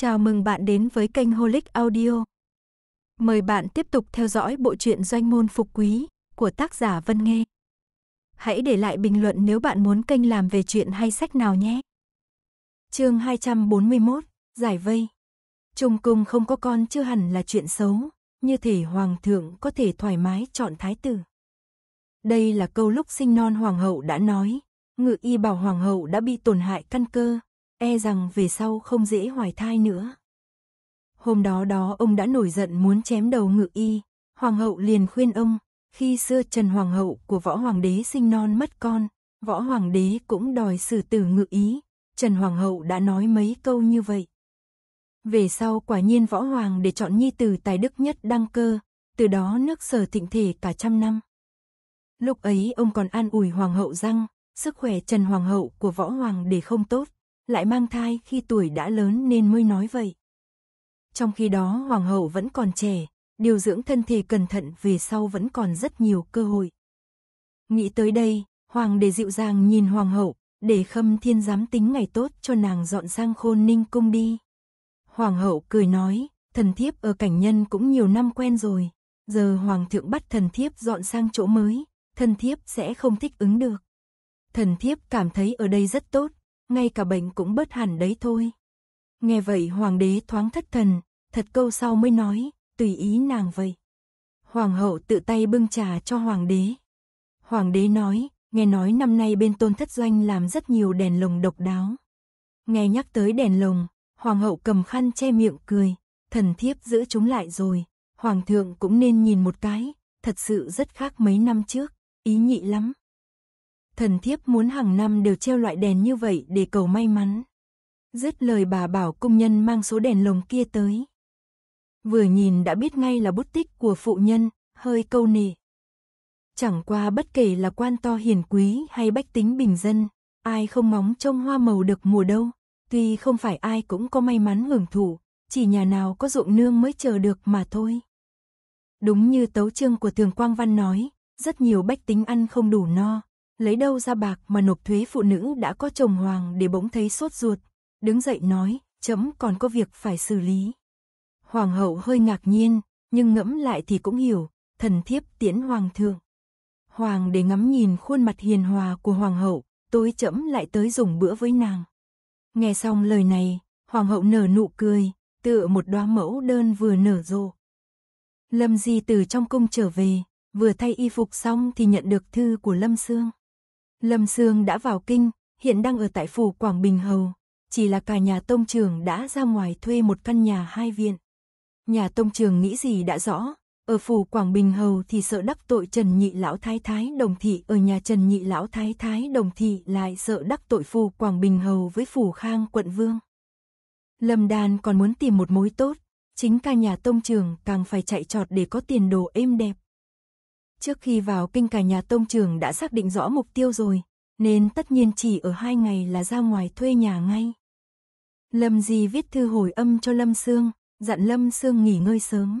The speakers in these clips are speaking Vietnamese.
Chào mừng bạn đến với kênh Holic Audio. Mời bạn tiếp tục theo dõi bộ truyện Doanh môn phục quý của tác giả Vân Nghê. Hãy để lại bình luận nếu bạn muốn kênh làm về chuyện hay sách nào nhé. Chương 241: Giải vây. Trung cung không có con chưa hẳn là chuyện xấu, như thể hoàng thượng có thể thoải mái chọn thái tử. Đây là câu lúc sinh non hoàng hậu đã nói, ngự y bảo hoàng hậu đã bị tổn hại căn cơ, e rằng về sau không dễ hoài thai nữa. Hôm đó đó ông đã nổi giận muốn chém đầu ngự y, hoàng hậu liền khuyên ông, khi xưa Trần Hoàng hậu của võ hoàng đế sinh non mất con, võ hoàng đế cũng đòi xử tử ngự ý, Trần Hoàng hậu đã nói mấy câu như vậy. Về sau quả nhiên võ hoàng để chọn nhi tử tài đức nhất đăng cơ, từ đó nước sở thịnh thể cả trăm năm. Lúc ấy ông còn an ủi hoàng hậu rằng, sức khỏe Trần Hoàng hậu của võ hoàng để không tốt, lại mang thai khi tuổi đã lớn nên mới nói vậy. Trong khi đó hoàng hậu vẫn còn trẻ, điều dưỡng thân thể cẩn thận về sau vẫn còn rất nhiều cơ hội. Nghĩ tới đây, hoàng đế dịu dàng nhìn hoàng hậu, để khâm thiên giám tính ngày tốt cho nàng dọn sang khôn ninh cung đi. Hoàng hậu cười nói, thần thiếp ở cảnh nhân cũng nhiều năm quen rồi, giờ hoàng thượng bắt thần thiếp dọn sang chỗ mới, thần thiếp sẽ không thích ứng được. Thần thiếp cảm thấy ở đây rất tốt, ngay cả bệnh cũng bớt hẳn đấy thôi. Nghe vậy hoàng đế thoáng thất thần, thật câu sau mới nói, tùy ý nàng vậy. Hoàng hậu tự tay bưng trà cho hoàng đế. Hoàng đế nói, nghe nói năm nay bên tôn thất doanh làm rất nhiều đèn lồng độc đáo. Nghe nhắc tới đèn lồng, hoàng hậu cầm khăn che miệng cười, thần thiếp giữ chúng lại rồi, hoàng thượng cũng nên nhìn một cái, thật sự rất khác mấy năm trước, ý nhị lắm thần thiếp muốn hàng năm đều treo loại đèn như vậy để cầu may mắn. Dứt lời bà bảo công nhân mang số đèn lồng kia tới. Vừa nhìn đã biết ngay là bút tích của phụ nhân, hơi câu nề. Chẳng qua bất kể là quan to hiền quý hay bách tính bình dân, ai không móng trông hoa màu được mùa đâu, tuy không phải ai cũng có may mắn hưởng thụ, chỉ nhà nào có ruộng nương mới chờ được mà thôi. Đúng như tấu chương của Thường Quang Văn nói, rất nhiều bách tính ăn không đủ no, lấy đâu ra bạc mà nộp thuế phụ nữ đã có chồng Hoàng để bỗng thấy sốt ruột, đứng dậy nói, chấm còn có việc phải xử lý. Hoàng hậu hơi ngạc nhiên, nhưng ngẫm lại thì cũng hiểu, thần thiếp tiễn Hoàng thượng. Hoàng để ngắm nhìn khuôn mặt hiền hòa của Hoàng hậu, tối chấm lại tới dùng bữa với nàng. Nghe xong lời này, Hoàng hậu nở nụ cười, tựa một đoá mẫu đơn vừa nở rộ. Lâm Di từ trong cung trở về, vừa thay y phục xong thì nhận được thư của Lâm Sương. Lâm Sương đã vào kinh, hiện đang ở tại phủ Quảng Bình Hầu. Chỉ là cả nhà tông trường đã ra ngoài thuê một căn nhà hai viện. Nhà tông trường nghĩ gì đã rõ, ở phủ Quảng Bình Hầu thì sợ đắc tội Trần Nhị Lão Thái Thái Đồng Thị. Ở nhà Trần Nhị Lão Thái Thái Đồng Thị lại sợ đắc tội phủ Quảng Bình Hầu với phủ Khang Quận Vương. Lâm Đan còn muốn tìm một mối tốt, chính cả nhà tông trường càng phải chạy trọt để có tiền đồ êm đẹp. Trước khi vào kinh cả nhà tông trường đã xác định rõ mục tiêu rồi, nên tất nhiên chỉ ở hai ngày là ra ngoài thuê nhà ngay. Lâm Di viết thư hồi âm cho Lâm Sương, dặn Lâm Sương nghỉ ngơi sớm.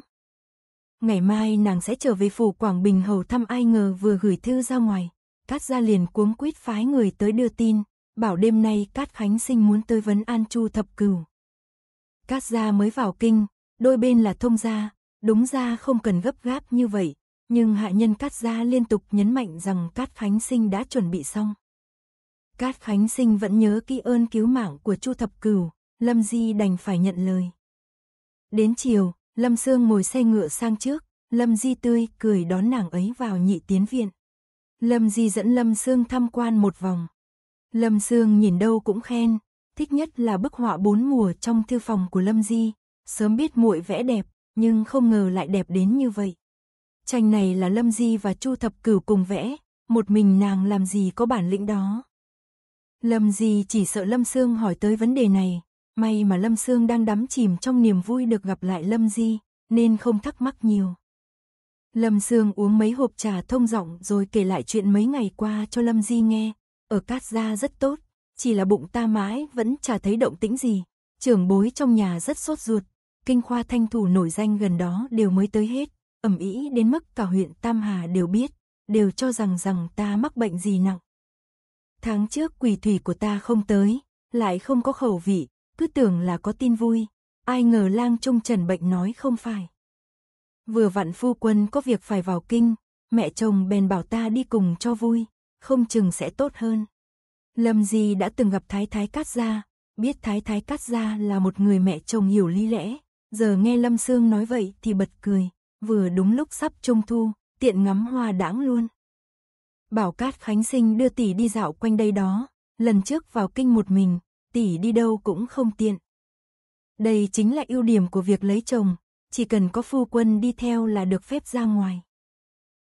Ngày mai nàng sẽ trở về phủ Quảng Bình hầu thăm ai ngờ vừa gửi thư ra ngoài. Cát gia liền cuống quýt phái người tới đưa tin, bảo đêm nay Cát Khánh Sinh muốn tới vấn an Chu Thập Cửu. Cát gia mới vào kinh, đôi bên là thông gia, đúng ra không cần gấp gáp như vậy, nhưng hạ nhân Cát Gia liên tục nhấn mạnh rằng Cát Khánh Sinh đã chuẩn bị xong. Cát Khánh Sinh vẫn nhớ kỹ ơn cứu mạng của Chu Thập Cửu, Lâm Di đành phải nhận lời. Đến chiều, Lâm Sương ngồi xe ngựa sang trước, Lâm Di tươi cười đón nàng ấy vào nhị tiến viện. Lâm Di dẫn Lâm Sương tham quan một vòng. Lâm Sương nhìn đâu cũng khen, thích nhất là bức họa bốn mùa trong thư phòng của Lâm Di, sớm biết muội vẽ đẹp, nhưng không ngờ lại đẹp đến như vậy. Tranh này là Lâm Di và Chu Thập Cửu cùng vẽ, một mình nàng làm gì có bản lĩnh đó. Lâm Di chỉ sợ Lâm Sương hỏi tới vấn đề này, may mà Lâm Sương đang đắm chìm trong niềm vui được gặp lại Lâm Di, nên không thắc mắc nhiều. Lâm Sương uống mấy hộp trà thông giọng rồi kể lại chuyện mấy ngày qua cho Lâm Di nghe, ở Cát Gia rất tốt, chỉ là bụng ta mãi vẫn chả thấy động tĩnh gì, trưởng bối trong nhà rất sốt ruột, kinh khoa thanh thủ nổi danh gần đó đều mới tới hết ầm ĩ đến mức cả huyện Tam Hà đều biết, đều cho rằng rằng ta mắc bệnh gì nặng. Tháng trước quỷ thủy của ta không tới, lại không có khẩu vị, cứ tưởng là có tin vui, ai ngờ lang trung trần bệnh nói không phải. Vừa vặn phu quân có việc phải vào kinh, mẹ chồng bèn bảo ta đi cùng cho vui, không chừng sẽ tốt hơn. Lâm Di đã từng gặp Thái Thái Cát Gia, biết Thái Thái Cát Gia là một người mẹ chồng hiểu lý lẽ, giờ nghe Lâm Sương nói vậy thì bật cười vừa đúng lúc sắp trung thu, tiện ngắm hoa đãng luôn. Bảo Cát Khánh Sinh đưa tỷ đi dạo quanh đây đó, lần trước vào kinh một mình, tỷ đi đâu cũng không tiện. Đây chính là ưu điểm của việc lấy chồng, chỉ cần có phu quân đi theo là được phép ra ngoài.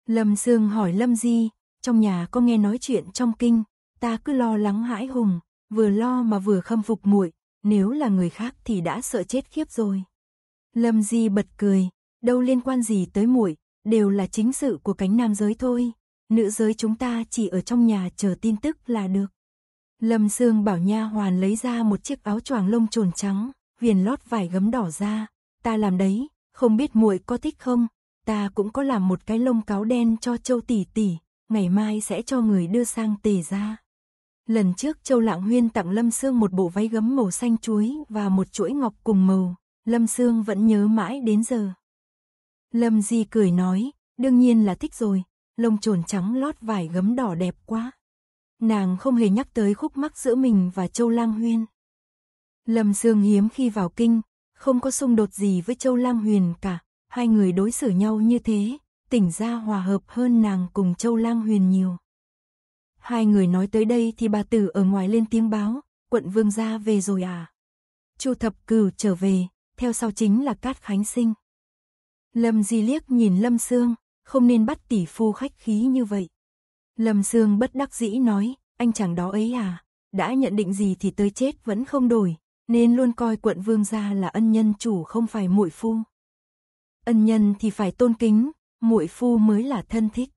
Lâm Sương hỏi Lâm Di, trong nhà có nghe nói chuyện trong kinh, ta cứ lo lắng hãi hùng, vừa lo mà vừa khâm phục muội, nếu là người khác thì đã sợ chết khiếp rồi. Lâm Di bật cười, đâu liên quan gì tới muội, đều là chính sự của cánh nam giới thôi, nữ giới chúng ta chỉ ở trong nhà chờ tin tức là được. Lâm Sương bảo nha hoàn lấy ra một chiếc áo choàng lông trồn trắng, viền lót vải gấm đỏ ra, ta làm đấy, không biết muội có thích không, ta cũng có làm một cái lông cáo đen cho Châu tỷ tỷ, ngày mai sẽ cho người đưa sang tề ra. Lần trước Châu Lạng Huyên tặng Lâm Sương một bộ váy gấm màu xanh chuối và một chuỗi ngọc cùng màu, Lâm Sương vẫn nhớ mãi đến giờ. Lâm Di cười nói, đương nhiên là thích rồi, lông trồn trắng lót vải gấm đỏ đẹp quá. Nàng không hề nhắc tới khúc mắc giữa mình và Châu Lang Huyên. Lâm Dương hiếm khi vào kinh, không có xung đột gì với Châu Lang Huyền cả, hai người đối xử nhau như thế, tỉnh ra hòa hợp hơn nàng cùng Châu Lang Huyền nhiều. Hai người nói tới đây thì bà tử ở ngoài lên tiếng báo, quận vương gia về rồi à. Chu thập cửu trở về, theo sau chính là Cát Khánh Sinh. Lâm Di liếc nhìn Lâm Sương, không nên bắt tỷ phu khách khí như vậy. Lâm Sương bất đắc dĩ nói, anh chàng đó ấy à, đã nhận định gì thì tới chết vẫn không đổi, nên luôn coi quận vương gia là ân nhân chủ không phải muội phu. Ân nhân thì phải tôn kính, muội phu mới là thân thích.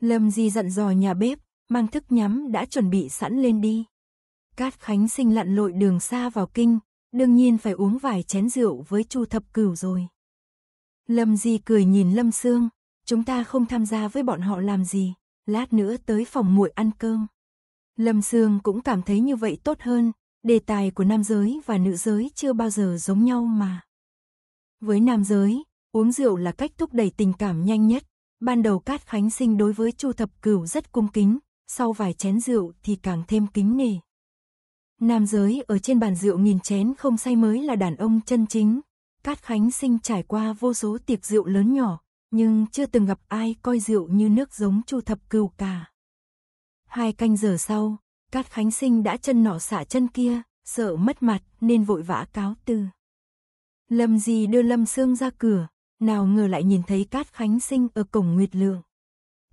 Lâm Di dặn dò nhà bếp, mang thức nhắm đã chuẩn bị sẵn lên đi. Cát Khánh sinh lặn lội đường xa vào kinh, đương nhiên phải uống vài chén rượu với Chu Thập Cửu rồi. Lâm Di cười nhìn Lâm Sương, chúng ta không tham gia với bọn họ làm gì, lát nữa tới phòng muội ăn cơm. Lâm Sương cũng cảm thấy như vậy tốt hơn, đề tài của nam giới và nữ giới chưa bao giờ giống nhau mà. Với nam giới, uống rượu là cách thúc đẩy tình cảm nhanh nhất, ban đầu Cát Khánh Sinh đối với Chu Thập Cửu rất cung kính, sau vài chén rượu thì càng thêm kính nể. Nam giới ở trên bàn rượu nghìn chén không say mới là đàn ông chân chính, Cát Khánh Sinh trải qua vô số tiệc rượu lớn nhỏ, nhưng chưa từng gặp ai coi rượu như nước giống chu thập cừu cả. Hai canh giờ sau, Cát Khánh Sinh đã chân nọ xả chân kia, sợ mất mặt nên vội vã cáo từ. Lâm Di đưa Lâm Sương ra cửa, nào ngờ lại nhìn thấy Cát Khánh Sinh ở cổng Nguyệt Lượng.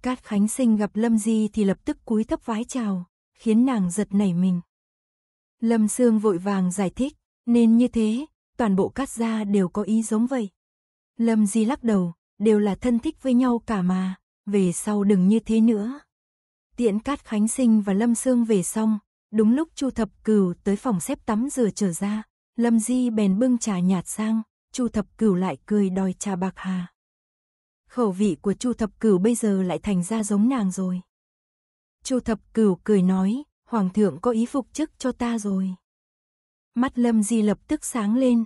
Cát Khánh Sinh gặp Lâm Di thì lập tức cúi thấp vái chào, khiến nàng giật nảy mình. Lâm Sương vội vàng giải thích, nên như thế, toàn bộ cát gia đều có ý giống vậy. Lâm Di lắc đầu, đều là thân thích với nhau cả mà, về sau đừng như thế nữa. tiện Cát Khánh Sinh và Lâm Sương về xong, đúng lúc Chu Thập Cửu tới phòng xếp tắm rửa trở ra, Lâm Di bèn bưng trà nhạt sang, Chu Thập Cửu lại cười đòi trà bạc hà. Khẩu vị của Chu Thập Cửu bây giờ lại thành ra giống nàng rồi. Chu Thập Cửu cười nói, hoàng thượng có ý phục chức cho ta rồi. Mắt Lâm Di lập tức sáng lên,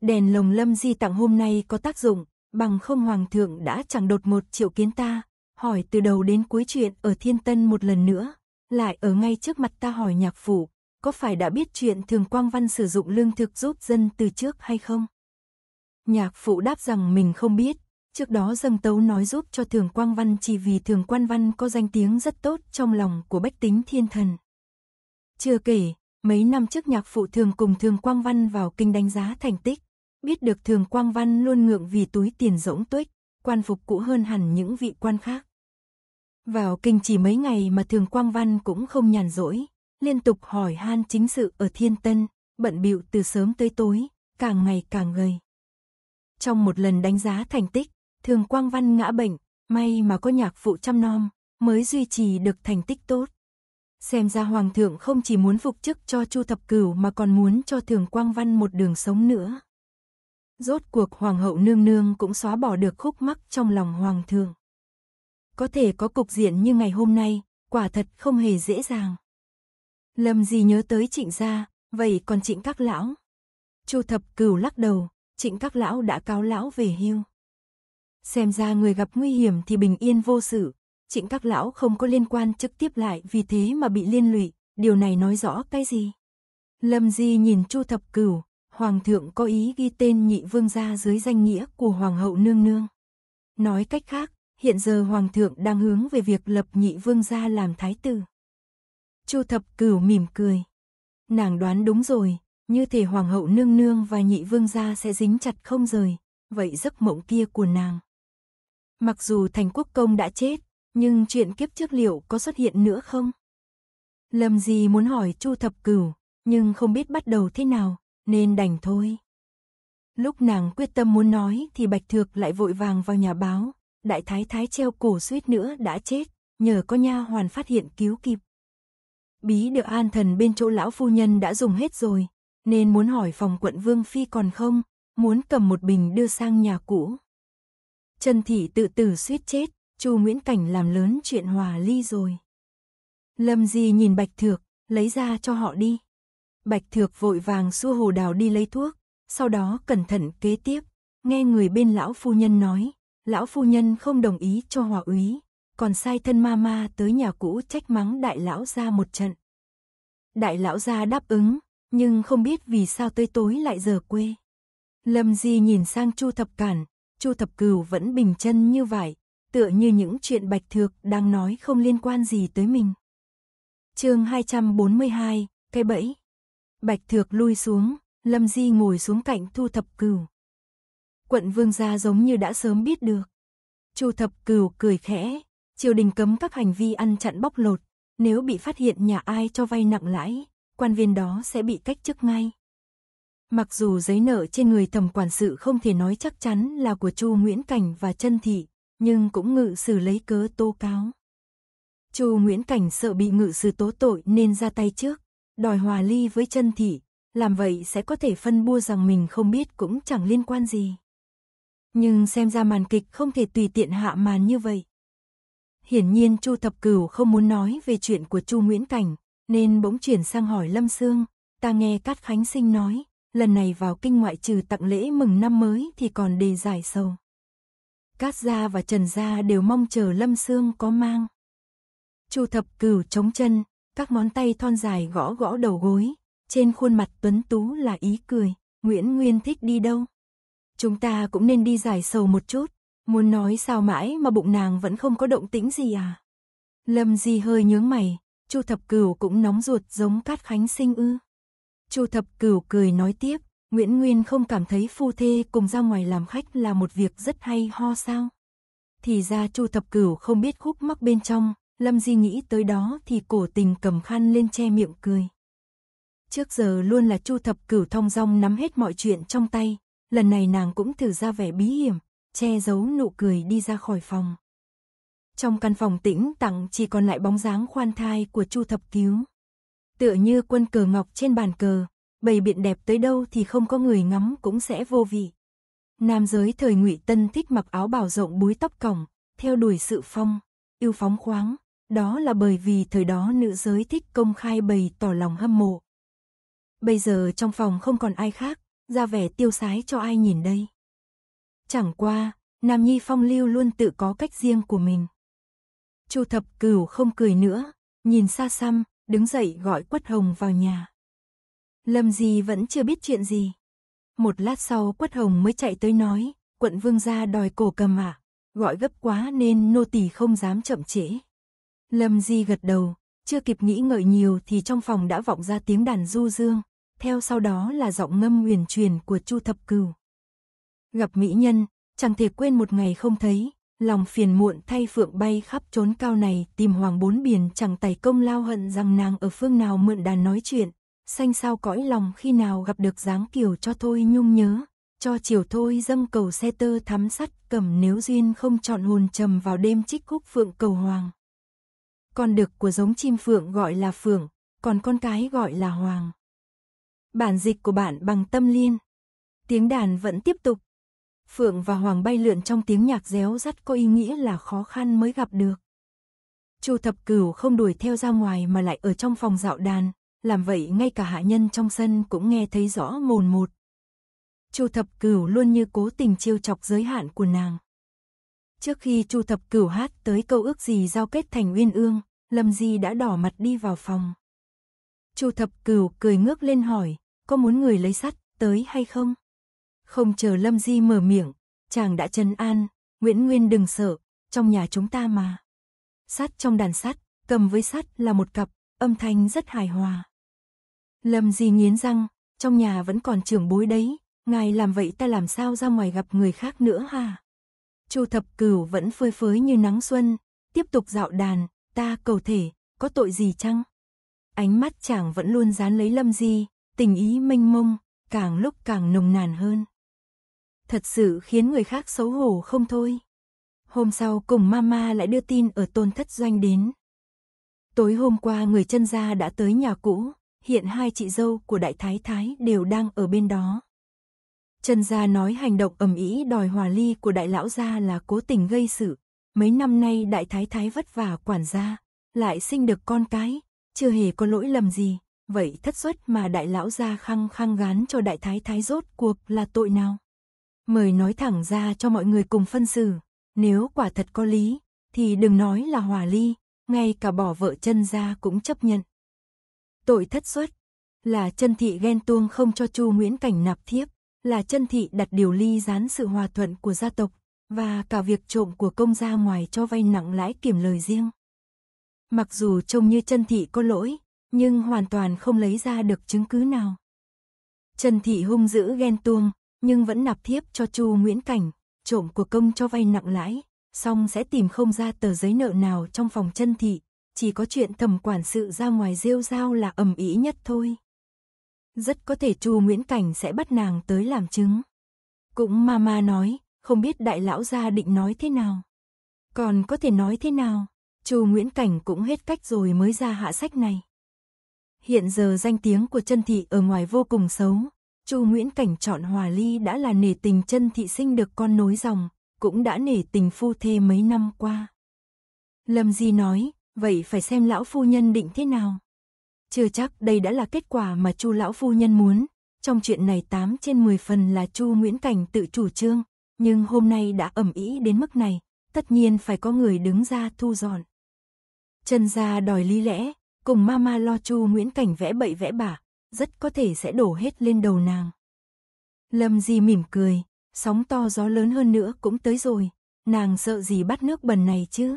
Đèn lồng lâm di tặng hôm nay có tác dụng, bằng không hoàng thượng đã chẳng đột một triệu kiến ta, hỏi từ đầu đến cuối chuyện ở thiên tân một lần nữa, lại ở ngay trước mặt ta hỏi nhạc phủ, có phải đã biết chuyện thường quang văn sử dụng lương thực giúp dân từ trước hay không? Nhạc phụ đáp rằng mình không biết, trước đó dâng tấu nói giúp cho thường quang văn chỉ vì thường quang văn có danh tiếng rất tốt trong lòng của bách tính thiên thần. Chưa kể, mấy năm trước nhạc phụ thường cùng thường quang văn vào kinh đánh giá thành tích, Biết được thường Quang Văn luôn ngượng vì túi tiền rỗng tuếch, quan phục cũ hơn hẳn những vị quan khác. Vào kinh chỉ mấy ngày mà thường Quang Văn cũng không nhàn rỗi, liên tục hỏi han chính sự ở Thiên Tân, bận bịu từ sớm tới tối, càng ngày càng gầy. Trong một lần đánh giá thành tích, thường Quang Văn ngã bệnh, may mà có nhạc phụ chăm nom, mới duy trì được thành tích tốt. Xem ra Hoàng thượng không chỉ muốn phục chức cho Chu Thập Cửu mà còn muốn cho Thường Quang Văn một đường sống nữa. Rốt cuộc hoàng hậu nương nương cũng xóa bỏ được khúc mắc trong lòng hoàng thượng. Có thể có cục diện như ngày hôm nay, quả thật không hề dễ dàng. Lâm gì nhớ tới trịnh gia, vậy còn trịnh các lão? Chu thập cửu lắc đầu, trịnh các lão đã cáo lão về hưu. Xem ra người gặp nguy hiểm thì bình yên vô sự, trịnh các lão không có liên quan trực tiếp lại vì thế mà bị liên lụy, điều này nói rõ cái gì? Lâm Di nhìn Chu Thập Cửu, Hoàng thượng có ý ghi tên nhị vương gia dưới danh nghĩa của Hoàng hậu nương nương. Nói cách khác, hiện giờ Hoàng thượng đang hướng về việc lập nhị vương gia làm thái tử. Chu thập cửu mỉm cười. Nàng đoán đúng rồi, như thể Hoàng hậu nương nương và nhị vương gia sẽ dính chặt không rời, vậy giấc mộng kia của nàng. Mặc dù thành quốc công đã chết, nhưng chuyện kiếp trước liệu có xuất hiện nữa không? Lâm gì muốn hỏi Chu Thập Cửu, nhưng không biết bắt đầu thế nào, nên đành thôi. Lúc nàng quyết tâm muốn nói thì Bạch Thược lại vội vàng vào nhà báo, đại thái thái treo cổ suýt nữa đã chết, nhờ có nha hoàn phát hiện cứu kịp. Bí được an thần bên chỗ lão phu nhân đã dùng hết rồi, nên muốn hỏi phòng quận Vương Phi còn không, muốn cầm một bình đưa sang nhà cũ. Trần Thị tự tử suýt chết, Chu Nguyễn Cảnh làm lớn chuyện hòa ly rồi. Lâm Di nhìn Bạch Thược, lấy ra cho họ đi. Bạch Thược vội vàng xua Hồ Đào đi lấy thuốc, sau đó cẩn thận kế tiếp, nghe người bên lão phu nhân nói, lão phu nhân không đồng ý cho hòa úy, còn sai thân ma ma tới nhà cũ trách mắng đại lão ra một trận. Đại lão ra đáp ứng, nhưng không biết vì sao tới tối lại giờ quê. Lâm Di nhìn sang Chu Thập Cản, Chu Thập cửu vẫn bình chân như vậy, tựa như những chuyện Bạch Thược đang nói không liên quan gì tới mình. Chương 242, cái bẫy Bạch Thược lui xuống, Lâm Di ngồi xuống cạnh Thu Thập Cửu. Quận vương gia giống như đã sớm biết được. Chu Thập Cửu cười khẽ, triều đình cấm các hành vi ăn chặn bóc lột, nếu bị phát hiện nhà ai cho vay nặng lãi, quan viên đó sẽ bị cách chức ngay. Mặc dù giấy nợ trên người thẩm quản sự không thể nói chắc chắn là của Chu Nguyễn Cảnh và Trân Thị, nhưng cũng ngự sử lấy cớ tố cáo. Chu Nguyễn Cảnh sợ bị ngự sử tố tội nên ra tay trước, đòi hòa ly với chân thị, làm vậy sẽ có thể phân bua rằng mình không biết cũng chẳng liên quan gì. Nhưng xem ra màn kịch không thể tùy tiện hạ màn như vậy. Hiển nhiên Chu Thập Cửu không muốn nói về chuyện của Chu Nguyễn Cảnh, nên bỗng chuyển sang hỏi Lâm Sương, ta nghe Cát Khánh Sinh nói, lần này vào kinh ngoại trừ tặng lễ mừng năm mới thì còn đề giải sầu. Cát gia và Trần gia đều mong chờ Lâm Sương có mang. Chu Thập Cửu chống chân, các món tay thon dài gõ gõ đầu gối, trên khuôn mặt tuấn tú là ý cười, Nguyễn Nguyên thích đi đâu? Chúng ta cũng nên đi giải sầu một chút, muốn nói sao mãi mà bụng nàng vẫn không có động tĩnh gì à? Lâm Di hơi nhướng mày, Chu Thập Cửu cũng nóng ruột giống Cát Khánh Sinh ư? Chu Thập Cửu cười nói tiếp, Nguyễn Nguyên không cảm thấy phu thê cùng ra ngoài làm khách là một việc rất hay ho sao? Thì ra Chu Thập Cửu không biết khúc mắc bên trong, Lâm Di nghĩ tới đó thì cổ tình cầm khăn lên che miệng cười. Trước giờ luôn là Chu Thập Cửu thông dong nắm hết mọi chuyện trong tay, lần này nàng cũng thử ra vẻ bí hiểm, che giấu nụ cười đi ra khỏi phòng. Trong căn phòng tĩnh tặng chỉ còn lại bóng dáng khoan thai của Chu Thập Cứu. Tựa như quân cờ ngọc trên bàn cờ, bầy biện đẹp tới đâu thì không có người ngắm cũng sẽ vô vị. Nam giới thời Ngụy Tân thích mặc áo bào rộng búi tóc còng, theo đuổi sự phong, yêu phóng khoáng, đó là bởi vì thời đó nữ giới thích công khai bày tỏ lòng hâm mộ. Bây giờ trong phòng không còn ai khác, ra vẻ tiêu sái cho ai nhìn đây. Chẳng qua, Nam Nhi Phong Lưu luôn tự có cách riêng của mình. Chu Thập Cửu không cười nữa, nhìn xa xăm, đứng dậy gọi Quất Hồng vào nhà. Lâm Di vẫn chưa biết chuyện gì. Một lát sau Quất Hồng mới chạy tới nói, quận vương gia đòi cổ cầm à, gọi gấp quá nên nô tỳ không dám chậm trễ. Lâm Di gật đầu, chưa kịp nghĩ ngợi nhiều thì trong phòng đã vọng ra tiếng đàn du dương, theo sau đó là giọng ngâm uyển truyền của Chu Thập Cừu. Gặp mỹ nhân, chẳng thể quên một ngày không thấy, lòng phiền muộn thay phượng bay khắp trốn cao này tìm hoàng bốn biển chẳng tài công lao hận rằng nàng ở phương nào mượn đàn nói chuyện, xanh sao cõi lòng khi nào gặp được dáng kiều cho thôi nhung nhớ, cho chiều thôi dâm cầu xe tơ thắm sắt cầm nếu duyên không chọn hồn trầm vào đêm trích khúc phượng cầu hoàng. Con đực của giống chim phượng gọi là phượng, còn con cái gọi là hoàng. Bản dịch của bạn bằng tâm liên. Tiếng đàn vẫn tiếp tục. Phượng và hoàng bay lượn trong tiếng nhạc réo rắt có ý nghĩa là khó khăn mới gặp được. Chu thập cửu không đuổi theo ra ngoài mà lại ở trong phòng dạo đàn, làm vậy ngay cả hạ nhân trong sân cũng nghe thấy rõ mồn một. Chu thập cửu luôn như cố tình chiêu chọc giới hạn của nàng. Trước khi Chu thập cửu hát tới câu ước gì giao kết thành uyên ương, Lâm Di đã đỏ mặt đi vào phòng. Chu Thập Cửu cười ngước lên hỏi, có muốn người lấy sắt tới hay không? Không chờ Lâm Di mở miệng, chàng đã trấn an, Nguyễn Nguyên đừng sợ, trong nhà chúng ta mà. Sắt trong đàn sắt, cầm với sắt là một cặp, âm thanh rất hài hòa. Lâm Di nghiến răng, trong nhà vẫn còn trưởng bối đấy, ngài làm vậy ta làm sao ra ngoài gặp người khác nữa hả? Chu Thập Cửu vẫn phơi phới như nắng xuân, tiếp tục dạo đàn, ta cầu thể, có tội gì chăng? Ánh mắt chàng vẫn luôn dán lấy Lâm Di, tình ý mênh mông, càng lúc càng nồng nàn hơn. Thật sự khiến người khác xấu hổ không thôi. Hôm sau cùng mama lại đưa tin ở tôn thất doanh đến. Tối hôm qua người chân gia đã tới nhà cũ, hiện hai chị dâu của đại thái thái đều đang ở bên đó. chân gia nói hành động ầm ĩ đòi hòa ly của đại lão gia là cố tình gây sự, Mấy năm nay đại thái thái vất vả quản gia, lại sinh được con cái, chưa hề có lỗi lầm gì, vậy thất xuất mà đại lão gia khăng khăng gán cho đại thái thái rốt cuộc là tội nào? Mời nói thẳng ra cho mọi người cùng phân xử, nếu quả thật có lý, thì đừng nói là hòa ly, ngay cả bỏ vợ chân ra cũng chấp nhận. Tội thất xuất là chân thị ghen tuông không cho Chu Nguyễn Cảnh nạp thiếp, là chân thị đặt điều ly gián sự hòa thuận của gia tộc và cả việc trộm của công ra ngoài cho vay nặng lãi kiểm lời riêng. Mặc dù trông như chân thị có lỗi, nhưng hoàn toàn không lấy ra được chứng cứ nào. Trần Thị hung dữ ghen tuông, nhưng vẫn nạp thiếp cho Chu Nguyễn Cảnh, trộm của công cho vay nặng lãi, xong sẽ tìm không ra tờ giấy nợ nào trong phòng Trần Thị, chỉ có chuyện thẩm quản sự ra ngoài rêu rao là ầm ĩ nhất thôi. Rất có thể Chu Nguyễn Cảnh sẽ bắt nàng tới làm chứng. Cũng Mama nói, không biết đại lão gia định nói thế nào. Còn có thể nói thế nào, Chu Nguyễn Cảnh cũng hết cách rồi mới ra hạ sách này. Hiện giờ danh tiếng của chân thị ở ngoài vô cùng xấu, Chu Nguyễn Cảnh chọn Hòa Ly đã là nể tình chân thị sinh được con nối dòng, cũng đã nể tình phu thê mấy năm qua. Lâm Di nói, vậy phải xem lão phu nhân định thế nào. Chưa chắc đây đã là kết quả mà Chu lão phu nhân muốn, trong chuyện này 8 trên 10 phần là Chu Nguyễn Cảnh tự chủ trương, nhưng hôm nay đã ẩm ý đến mức này, tất nhiên phải có người đứng ra thu dọn. Trần gia đòi lý lẽ, cùng mama lo chu Nguyễn Cảnh vẽ bậy vẽ bả, rất có thể sẽ đổ hết lên đầu nàng. Lâm Di mỉm cười, sóng to gió lớn hơn nữa cũng tới rồi, nàng sợ gì bắt nước bẩn này chứ.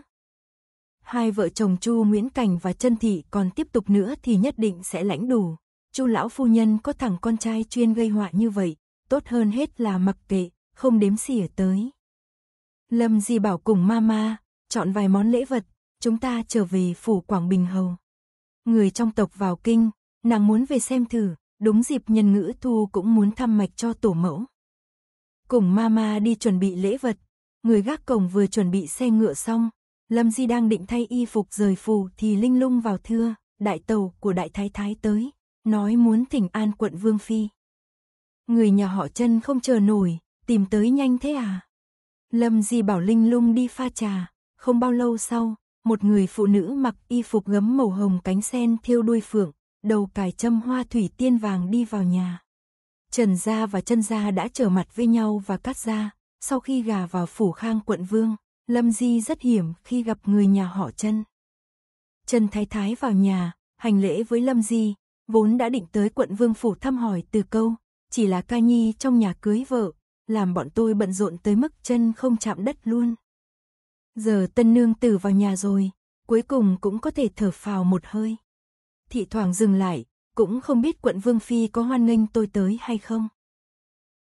Hai vợ chồng Chu Nguyễn Cảnh và Trân Thị còn tiếp tục nữa thì nhất định sẽ lãnh đủ. Chu lão phu nhân có thằng con trai chuyên gây họa như vậy, tốt hơn hết là mặc kệ, không đếm xỉa tới. Lâm Di bảo cùng mama, chọn vài món lễ vật, chúng ta trở về phủ Quảng Bình Hầu. Người trong tộc vào kinh, nàng muốn về xem thử, đúng dịp nhân ngữ thu cũng muốn thăm mạch cho tổ mẫu. Cùng mama đi chuẩn bị lễ vật, người gác cổng vừa chuẩn bị xe ngựa xong, Lâm Di đang định thay y phục rời phủ thì linh lung vào thưa, đại tàu của đại thái thái tới, nói muốn thỉnh an quận Vương Phi. Người nhà họ chân không chờ nổi, tìm tới nhanh thế à? Lâm Di bảo Linh Lung đi pha trà, không bao lâu sau, một người phụ nữ mặc y phục gấm màu hồng cánh sen thiêu đuôi phượng, đầu cài châm hoa thủy tiên vàng đi vào nhà. Trần Gia và Trân Gia đã trở mặt với nhau và cắt ra, sau khi gà vào phủ khang quận Vương, Lâm Di rất hiểm khi gặp người nhà họ Trân. Trần Thái Thái vào nhà, hành lễ với Lâm Di, vốn đã định tới quận Vương phủ thăm hỏi từ câu, chỉ là ca nhi trong nhà cưới vợ, làm bọn tôi bận rộn tới mức chân không chạm đất luôn. Giờ tân nương tử vào nhà rồi, cuối cùng cũng có thể thở phào một hơi. Thị thoảng dừng lại, cũng không biết quận Vương Phi có hoan nghênh tôi tới hay không.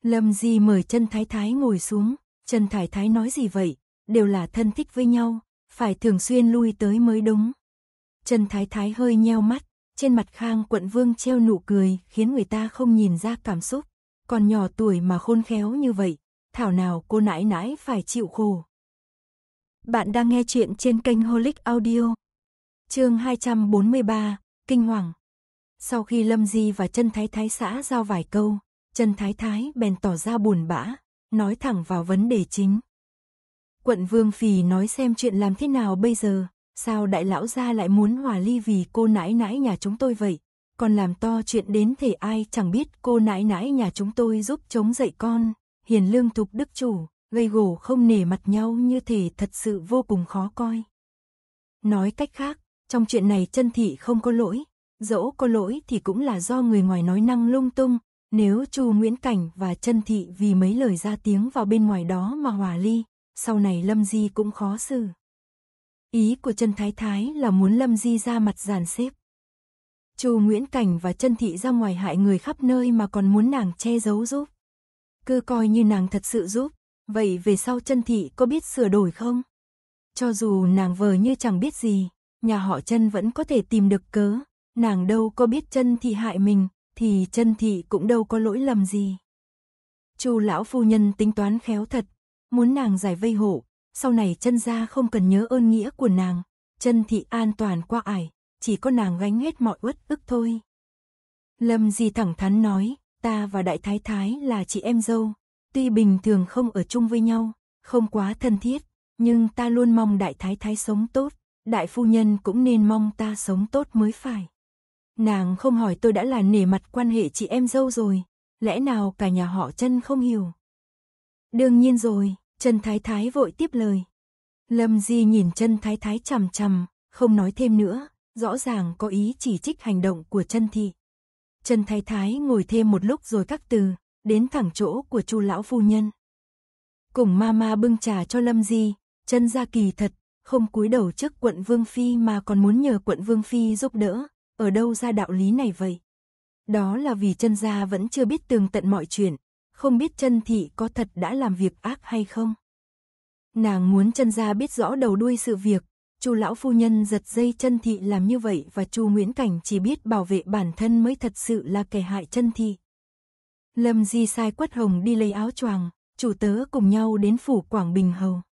Lâm Di mời chân Thái Thái ngồi xuống, chân Thái Thái nói gì vậy, đều là thân thích với nhau, phải thường xuyên lui tới mới đúng. Chân Thái Thái hơi nheo mắt, trên mặt khang quận Vương treo nụ cười khiến người ta không nhìn ra cảm xúc còn nhỏ tuổi mà khôn khéo như vậy, thảo nào cô nãi nãi phải chịu khổ. Bạn đang nghe chuyện trên kênh Holic Audio. Chương 243, kinh hoàng. Sau khi Lâm Di và Trân Thái Thái xã giao vài câu, Trân Thái Thái bèn tỏ ra buồn bã, nói thẳng vào vấn đề chính. Quận Vương Phì nói xem chuyện làm thế nào bây giờ, sao đại lão gia lại muốn hòa ly vì cô nãi nãi nhà chúng tôi vậy? còn làm to chuyện đến thể ai chẳng biết cô nãi nãi nhà chúng tôi giúp chống dậy con, hiền lương thục đức chủ, gây gổ không nể mặt nhau như thể thật sự vô cùng khó coi. Nói cách khác, trong chuyện này chân thị không có lỗi, dẫu có lỗi thì cũng là do người ngoài nói năng lung tung, nếu Chu Nguyễn Cảnh và chân thị vì mấy lời ra tiếng vào bên ngoài đó mà hòa ly, sau này Lâm Di cũng khó xử. Ý của chân Thái Thái là muốn Lâm Di ra mặt giàn xếp. Chu Nguyễn Cảnh và chân thị ra ngoài hại người khắp nơi mà còn muốn nàng che giấu giúp. Cứ coi như nàng thật sự giúp, vậy về sau chân thị có biết sửa đổi không? Cho dù nàng vờ như chẳng biết gì, nhà họ chân vẫn có thể tìm được cớ, nàng đâu có biết chân thị hại mình, thì chân thị cũng đâu có lỗi lầm gì. Chu lão phu nhân tính toán khéo thật, muốn nàng giải vây hộ, sau này chân gia không cần nhớ ơn nghĩa của nàng, chân thị an toàn qua ải, chỉ có nàng gánh hết mọi uất ức thôi. Lâm Di thẳng thắn nói, ta và Đại Thái Thái là chị em dâu, tuy bình thường không ở chung với nhau, không quá thân thiết, nhưng ta luôn mong Đại Thái Thái sống tốt, Đại Phu Nhân cũng nên mong ta sống tốt mới phải. Nàng không hỏi tôi đã là nể mặt quan hệ chị em dâu rồi, lẽ nào cả nhà họ chân không hiểu. Đương nhiên rồi, Trần Thái Thái vội tiếp lời. Lâm Di nhìn Trần Thái Thái chằm chằm, không nói thêm nữa, rõ ràng có ý chỉ trích hành động của chân thị. Trần Thái Thái ngồi thêm một lúc rồi cắt từ, đến thẳng chỗ của chu lão phu nhân. Cùng mama bưng trà cho Lâm Di, chân ra kỳ thật, không cúi đầu trước quận Vương Phi mà còn muốn nhờ quận Vương Phi giúp đỡ, ở đâu ra đạo lý này vậy? Đó là vì chân gia vẫn chưa biết tường tận mọi chuyện, không biết chân thị có thật đã làm việc ác hay không. Nàng muốn chân gia biết rõ đầu đuôi sự việc, Chu lão phu nhân giật dây chân thị làm như vậy và Chu Nguyễn Cảnh chỉ biết bảo vệ bản thân mới thật sự là kẻ hại chân thị. Lâm Di sai quất hồng đi lấy áo choàng, chủ tớ cùng nhau đến phủ Quảng Bình Hầu.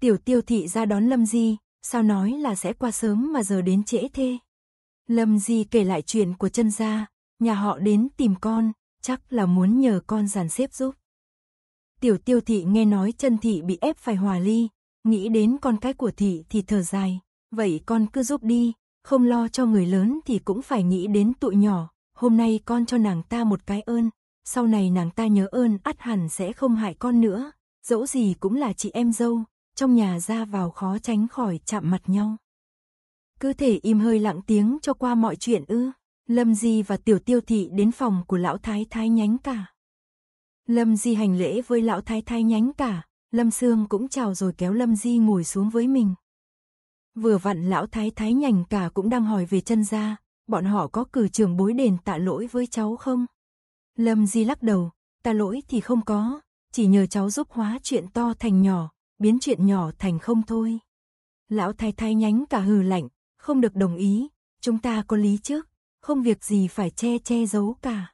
Tiểu tiêu thị ra đón Lâm Di, sao nói là sẽ qua sớm mà giờ đến trễ thế. Lâm Di kể lại chuyện của chân gia, nhà họ đến tìm con, chắc là muốn nhờ con dàn xếp giúp. Tiểu tiêu thị nghe nói chân thị bị ép phải hòa ly, Nghĩ đến con cái của thị thì thở dài, vậy con cứ giúp đi, không lo cho người lớn thì cũng phải nghĩ đến tụi nhỏ, hôm nay con cho nàng ta một cái ơn, sau này nàng ta nhớ ơn ắt hẳn sẽ không hại con nữa, dẫu gì cũng là chị em dâu, trong nhà ra vào khó tránh khỏi chạm mặt nhau. Cứ thể im hơi lặng tiếng cho qua mọi chuyện ư, Lâm Di và Tiểu Tiêu Thị đến phòng của lão thái thái nhánh cả. Lâm Di hành lễ với lão thái thái nhánh cả, Lâm Sương cũng chào rồi kéo Lâm Di ngồi xuống với mình. Vừa vặn lão thái thái nhành cả cũng đang hỏi về chân gia, bọn họ có cử trưởng bối đền tạ lỗi với cháu không? Lâm Di lắc đầu, tạ lỗi thì không có, chỉ nhờ cháu giúp hóa chuyện to thành nhỏ, biến chuyện nhỏ thành không thôi. Lão thái thái nhánh cả hừ lạnh, không được đồng ý, chúng ta có lý trước, không việc gì phải che che giấu cả.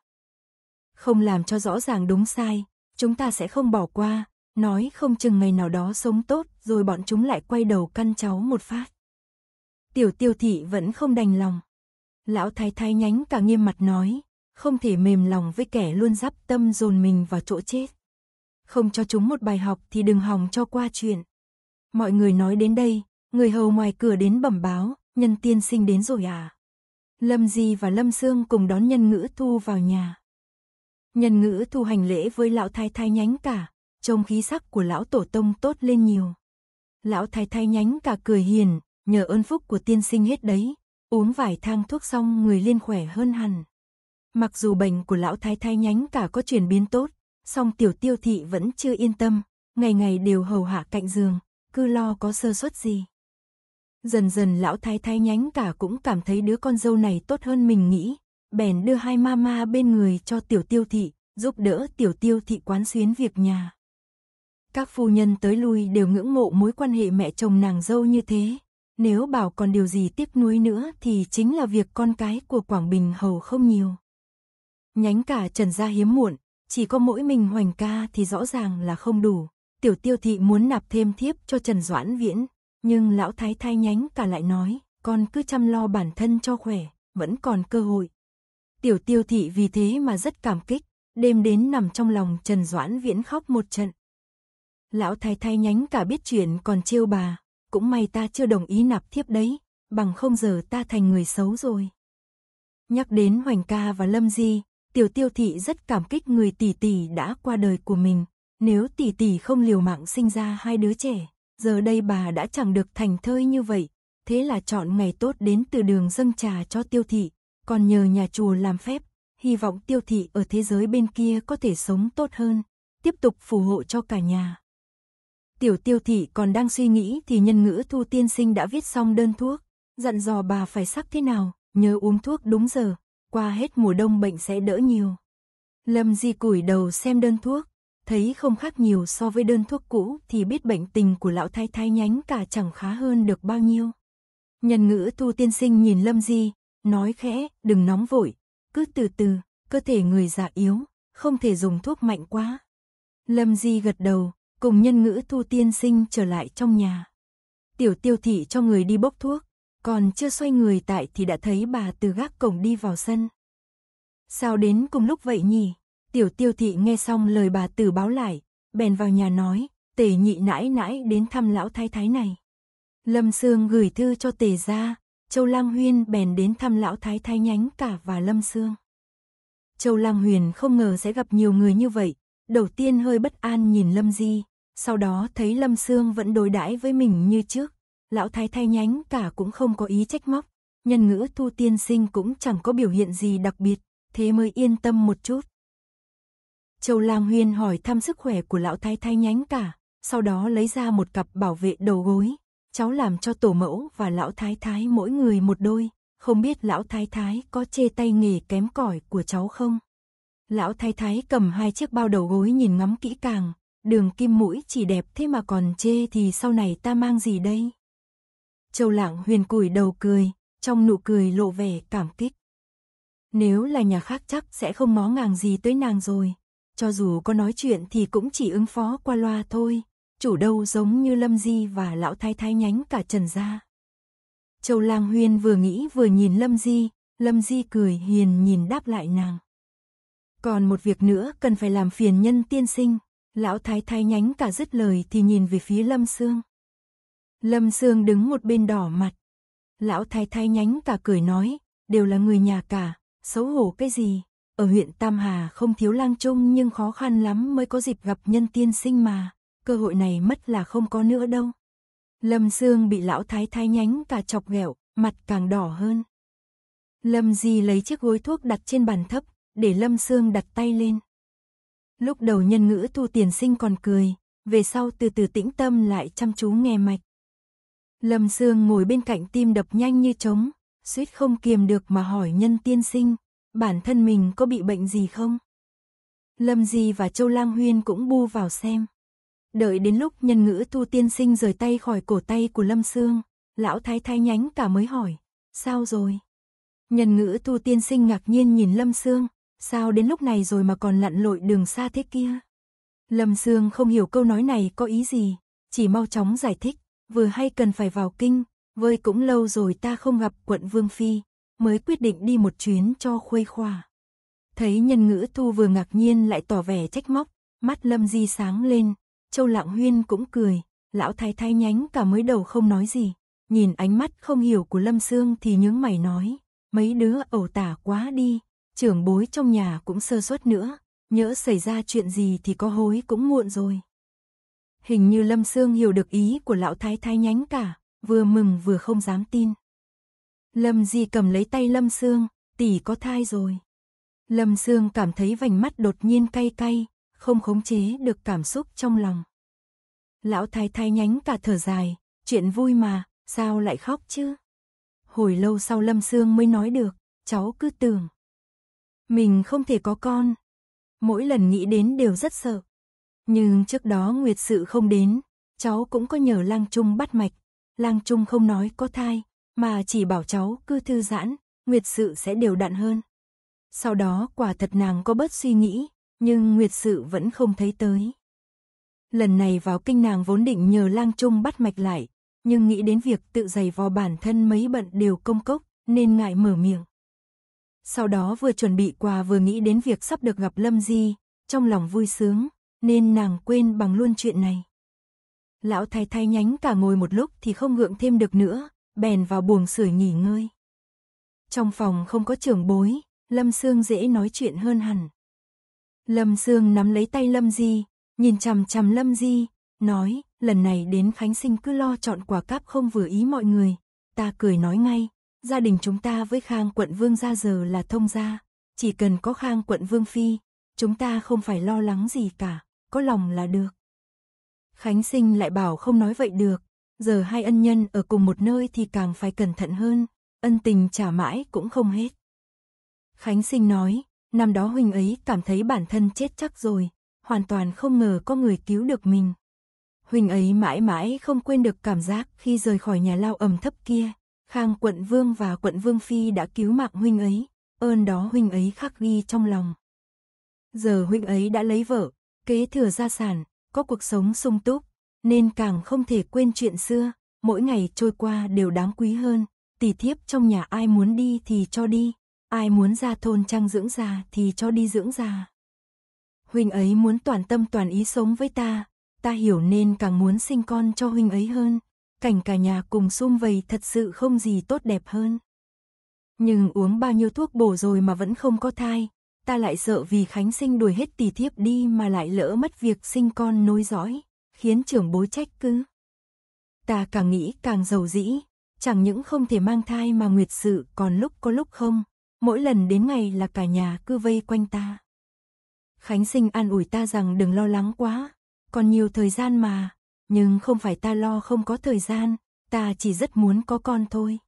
Không làm cho rõ ràng đúng sai, chúng ta sẽ không bỏ qua, nói không chừng ngày nào đó sống tốt rồi bọn chúng lại quay đầu căn cháu một phát. Tiểu tiêu thị vẫn không đành lòng. Lão thái thái nhánh cả nghiêm mặt nói, không thể mềm lòng với kẻ luôn dắp tâm dồn mình vào chỗ chết. Không cho chúng một bài học thì đừng hòng cho qua chuyện. Mọi người nói đến đây, người hầu ngoài cửa đến bẩm báo, nhân tiên sinh đến rồi à. Lâm Di và Lâm Sương cùng đón nhân ngữ thu vào nhà. Nhân ngữ thu hành lễ với lão thái thái nhánh cả, trông khí sắc của lão tổ tông tốt lên nhiều. Lão thái thái nhánh cả cười hiền, nhờ ơn phúc của tiên sinh hết đấy, uống vài thang thuốc xong người liên khỏe hơn hẳn. Mặc dù bệnh của lão thái thái nhánh cả có chuyển biến tốt, song tiểu tiêu thị vẫn chưa yên tâm, ngày ngày đều hầu hạ cạnh giường, cứ lo có sơ suất gì. Dần dần lão thái thái nhánh cả cũng cảm thấy đứa con dâu này tốt hơn mình nghĩ, bèn đưa hai mama bên người cho tiểu tiêu thị, giúp đỡ tiểu tiêu thị quán xuyến việc nhà. Các phu nhân tới lui đều ngưỡng mộ mối quan hệ mẹ chồng nàng dâu như thế. Nếu bảo còn điều gì tiếc nuối nữa thì chính là việc con cái của Quảng Bình hầu không nhiều. Nhánh cả Trần Gia hiếm muộn, chỉ có mỗi mình Hoành ca thì rõ ràng là không đủ. Tiểu tiêu thị muốn nạp thêm thiếp cho Trần Doãn Viễn, nhưng lão thái thái nhánh cả lại nói, con cứ chăm lo bản thân cho khỏe, vẫn còn cơ hội. Tiểu tiêu thị vì thế mà rất cảm kích, đêm đến nằm trong lòng Trần Doãn Viễn khóc một trận, Lão thái thái nhánh cả biết chuyện còn trêu bà, cũng may ta chưa đồng ý nạp thiếp đấy, bằng không giờ ta thành người xấu rồi. Nhắc đến Hoành ca và Lâm Di, tiểu tiêu thị rất cảm kích người tỷ tỷ đã qua đời của mình. Nếu tỷ tỷ không liều mạng sinh ra hai đứa trẻ, giờ đây bà đã chẳng được thành thơi như vậy. Thế là chọn ngày tốt đến từ đường dâng trà cho tiêu thị, còn nhờ nhà chùa làm phép, hy vọng tiêu thị ở thế giới bên kia có thể sống tốt hơn, tiếp tục phù hộ cho cả nhà. Tiểu tiêu thị còn đang suy nghĩ thì nhân ngữ thu tiên sinh đã viết xong đơn thuốc, dặn dò bà phải sắc thế nào, nhớ uống thuốc đúng giờ, qua hết mùa đông bệnh sẽ đỡ nhiều. Lâm Di củi đầu xem đơn thuốc, thấy không khác nhiều so với đơn thuốc cũ thì biết bệnh tình của lão thái thái nhánh cả chẳng khá hơn được bao nhiêu. Nhân ngữ thu tiên sinh nhìn Lâm Di, nói khẽ, đừng nóng vội, cứ từ từ, cơ thể người già yếu, không thể dùng thuốc mạnh quá. Lâm Di gật đầu, cùng nhân ngữ thu tiên sinh trở lại trong nhà. Tiểu tiêu thị cho người đi bốc thuốc, còn chưa xoay người tại thì đã thấy bà từ gác cổng đi vào sân. Sao đến cùng lúc vậy nhỉ? Tiểu tiêu thị nghe xong lời bà từ báo lại, bèn vào nhà nói, tề nhị nãi nãi đến thăm lão thái thái này. Lâm Sương gửi thư cho tề ra, Châu Lang Huyên bèn đến thăm lão thái thái nhánh cả và Lâm Sương. Châu Lang Huyền không ngờ sẽ gặp nhiều người như vậy, Đầu tiên hơi bất an nhìn Lâm Di, sau đó thấy Lâm Sương vẫn đối đãi với mình như trước. Lão thái thay nhánh cả cũng không có ý trách móc, nhân ngữ thu tiên sinh cũng chẳng có biểu hiện gì đặc biệt, thế mới yên tâm một chút. Châu lam Huyên hỏi thăm sức khỏe của lão thái thay nhánh cả, sau đó lấy ra một cặp bảo vệ đầu gối, cháu làm cho tổ mẫu và lão thái thái mỗi người một đôi, không biết lão thái thái có chê tay nghề kém cỏi của cháu không? Lão thái thái cầm hai chiếc bao đầu gối nhìn ngắm kỹ càng, đường kim mũi chỉ đẹp thế mà còn chê thì sau này ta mang gì đây? Châu lạng huyền củi đầu cười, trong nụ cười lộ vẻ cảm kích. Nếu là nhà khác chắc sẽ không ngó ngàng gì tới nàng rồi. Cho dù có nói chuyện thì cũng chỉ ứng phó qua loa thôi. Chủ đâu giống như Lâm Di và lão thái thái nhánh cả trần gia. Châu Lang Huyên vừa nghĩ vừa nhìn Lâm Di, Lâm Di cười hiền nhìn đáp lại nàng. Còn một việc nữa cần phải làm phiền nhân tiên sinh. Lão thái thái nhánh cả dứt lời thì nhìn về phía Lâm Sương. Lâm Sương đứng một bên đỏ mặt. Lão thái thái nhánh cả cười nói, đều là người nhà cả, xấu hổ cái gì. Ở huyện Tam Hà không thiếu lang trung nhưng khó khăn lắm mới có dịp gặp nhân tiên sinh mà, cơ hội này mất là không có nữa đâu. Lâm Sương bị lão thái thái nhánh cả chọc ghẹo, mặt càng đỏ hơn. Lâm Di lấy chiếc gối thuốc đặt trên bàn thấp, để Lâm Sương đặt tay lên. Lúc đầu nhân ngữ thu tiền sinh còn cười, về sau từ từ tĩnh tâm lại chăm chú nghe mạch. Lâm Sương ngồi bên cạnh tim đập nhanh như trống, suýt không kiềm được mà hỏi nhân tiên sinh, bản thân mình có bị bệnh gì không? Lâm Di và Châu Lang Huyên cũng bu vào xem. Đợi đến lúc nhân ngữ thu tiên sinh rời tay khỏi cổ tay của Lâm Sương, lão thái thái nhánh cả mới hỏi, sao rồi? Nhân ngữ thu tiên sinh ngạc nhiên nhìn Lâm Sương, Sao đến lúc này rồi mà còn lặn lội đường xa thế kia? Lâm Sương không hiểu câu nói này có ý gì, chỉ mau chóng giải thích, vừa hay cần phải vào kinh, vơi cũng lâu rồi ta không gặp quận Vương Phi, mới quyết định đi một chuyến cho khuây khoa. Thấy nhân ngữ thu vừa ngạc nhiên lại tỏ vẻ trách móc, mắt Lâm Di sáng lên, Châu Lạng Huyên cũng cười, lão thái thái nhánh cả mới đầu không nói gì, nhìn ánh mắt không hiểu của Lâm Sương thì nhướng mày nói, mấy đứa ẩu tả quá đi, trưởng bối trong nhà cũng sơ suất nữa, nhỡ xảy ra chuyện gì thì có hối cũng muộn rồi. Hình như Lâm Sương hiểu được ý của lão thái thái nhánh cả, vừa mừng vừa không dám tin. Lâm Di cầm lấy tay Lâm Sương, tỷ có thai rồi. Lâm Sương cảm thấy vành mắt đột nhiên cay cay, không khống chế được cảm xúc trong lòng. Lão thái thái nhánh cả thở dài, chuyện vui mà, sao lại khóc chứ? Hồi lâu sau Lâm Sương mới nói được, cháu cứ tưởng mình không thể có con. Mỗi lần nghĩ đến đều rất sợ. Nhưng trước đó Nguyệt sự không đến, cháu cũng có nhờ Lang Trung bắt mạch. Lang Trung không nói có thai, mà chỉ bảo cháu cứ thư giãn, Nguyệt sự sẽ đều đặn hơn. Sau đó quả thật nàng có bớt suy nghĩ, nhưng Nguyệt sự vẫn không thấy tới. Lần này vào kinh nàng vốn định nhờ Lang Trung bắt mạch lại, nhưng nghĩ đến việc tự giày vò bản thân mấy bận đều công cốc, nên ngại mở miệng sau đó vừa chuẩn bị quà vừa nghĩ đến việc sắp được gặp Lâm Di, trong lòng vui sướng, nên nàng quên bằng luôn chuyện này. Lão thái thái nhánh cả ngồi một lúc thì không ngượng thêm được nữa, bèn vào buồng sưởi nghỉ ngơi. Trong phòng không có trưởng bối, Lâm Sương dễ nói chuyện hơn hẳn. Lâm Sương nắm lấy tay Lâm Di, nhìn chằm chằm Lâm Di, nói, lần này đến Khánh Sinh cứ lo chọn quà cáp không vừa ý mọi người, ta cười nói ngay, Gia đình chúng ta với Khang quận vương gia giờ là thông gia, chỉ cần có Khang quận vương phi, chúng ta không phải lo lắng gì cả, có lòng là được. Khánh sinh lại bảo không nói vậy được, giờ hai ân nhân ở cùng một nơi thì càng phải cẩn thận hơn, ân tình trả mãi cũng không hết. Khánh sinh nói, năm đó huynh ấy cảm thấy bản thân chết chắc rồi, hoàn toàn không ngờ có người cứu được mình. Huynh ấy mãi mãi không quên được cảm giác khi rời khỏi nhà lao ẩm thấp kia, Khang quận vương và quận vương phi đã cứu mạng huynh ấy, ơn đó huynh ấy khắc ghi trong lòng. Giờ huynh ấy đã lấy vợ, kế thừa gia sản, có cuộc sống sung túc, nên càng không thể quên chuyện xưa, mỗi ngày trôi qua đều đáng quý hơn, tỷ thiếp trong nhà ai muốn đi thì cho đi, ai muốn ra thôn trang dưỡng già thì cho đi dưỡng già. Huynh ấy muốn toàn tâm toàn ý sống với ta, ta hiểu nên càng muốn sinh con cho huynh ấy hơn, cảnh cả nhà cùng xung vầy thật sự không gì tốt đẹp hơn. Nhưng uống bao nhiêu thuốc bổ rồi mà vẫn không có thai, ta lại sợ vì Khánh sinh đuổi hết tỷ thiếp đi mà lại lỡ mất việc sinh con nối dõi, khiến trưởng bối trách cứ. Ta càng nghĩ càng giàu dĩ, chẳng những không thể mang thai mà nguyệt sự còn lúc có lúc không, mỗi lần đến ngày là cả nhà cứ vây quanh ta. Khánh sinh an ủi ta rằng đừng lo lắng quá, còn nhiều thời gian mà, nhưng không phải ta lo không có thời gian, ta chỉ rất muốn có con thôi.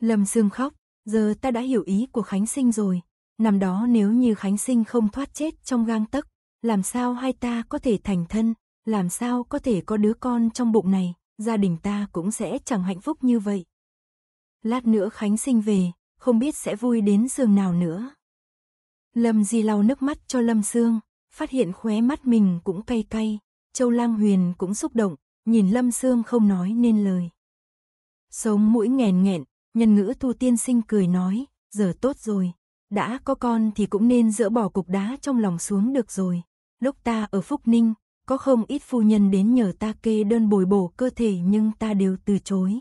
Lâm Sương khóc, giờ ta đã hiểu ý của Khánh Sinh rồi, năm đó nếu như Khánh Sinh không thoát chết trong gang tấc, làm sao hai ta có thể thành thân, làm sao có thể có đứa con trong bụng này, gia đình ta cũng sẽ chẳng hạnh phúc như vậy. Lát nữa Khánh Sinh về, không biết sẽ vui đến giường nào nữa. Lâm Di lau nước mắt cho Lâm Sương, phát hiện khóe mắt mình cũng cay cay, Châu Lang Huyền cũng xúc động, nhìn Lâm Sương không nói nên lời. Sống mũi nghèn nghẹn, nhân ngữ Thu tiên sinh cười nói, giờ tốt rồi, đã có con thì cũng nên dỡ bỏ cục đá trong lòng xuống được rồi. Lúc ta ở Phúc Ninh, có không ít phu nhân đến nhờ ta kê đơn bồi bổ cơ thể nhưng ta đều từ chối.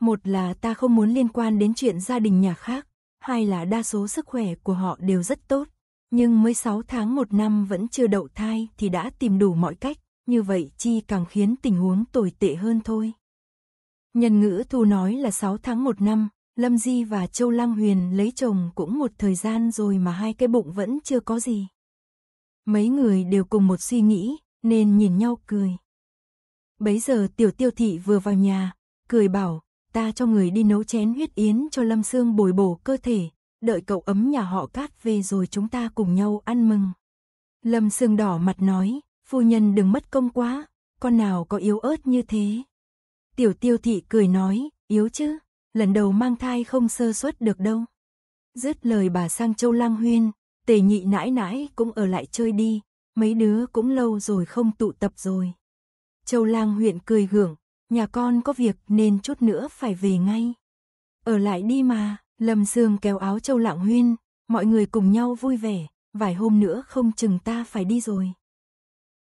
Một là ta không muốn liên quan đến chuyện gia đình nhà khác, hai là đa số sức khỏe của họ đều rất tốt, nhưng mới 6 tháng một năm vẫn chưa đậu thai thì đã tìm đủ mọi cách, như vậy chi càng khiến tình huống tồi tệ hơn thôi. Nhân ngữ thu nói là 6 tháng một năm, Lâm Di và Châu Lăng Huyền lấy chồng cũng một thời gian rồi mà hai cái bụng vẫn chưa có gì. Mấy người đều cùng một suy nghĩ, nên nhìn nhau cười. Bấy giờ tiểu tiêu thị vừa vào nhà, cười bảo, ta cho người đi nấu chén huyết yến cho Lâm Sương bồi bổ cơ thể, đợi cậu ấm nhà họ cát về rồi chúng ta cùng nhau ăn mừng. Lâm Sương đỏ mặt nói, phu nhân đừng mất công quá, con nào có yếu ớt như thế. Tiểu tiêu thị cười nói, yếu chứ, lần đầu mang thai không sơ suất được đâu. Dứt lời bà sang châu lang huyên, tề nhị nãi nãi cũng ở lại chơi đi, mấy đứa cũng lâu rồi không tụ tập rồi. Châu lang huyện cười hưởng, nhà con có việc nên chút nữa phải về ngay. Ở lại đi mà. Lâm Sương kéo áo Châu Lạng Huyên, mọi người cùng nhau vui vẻ, vài hôm nữa không chừng ta phải đi rồi.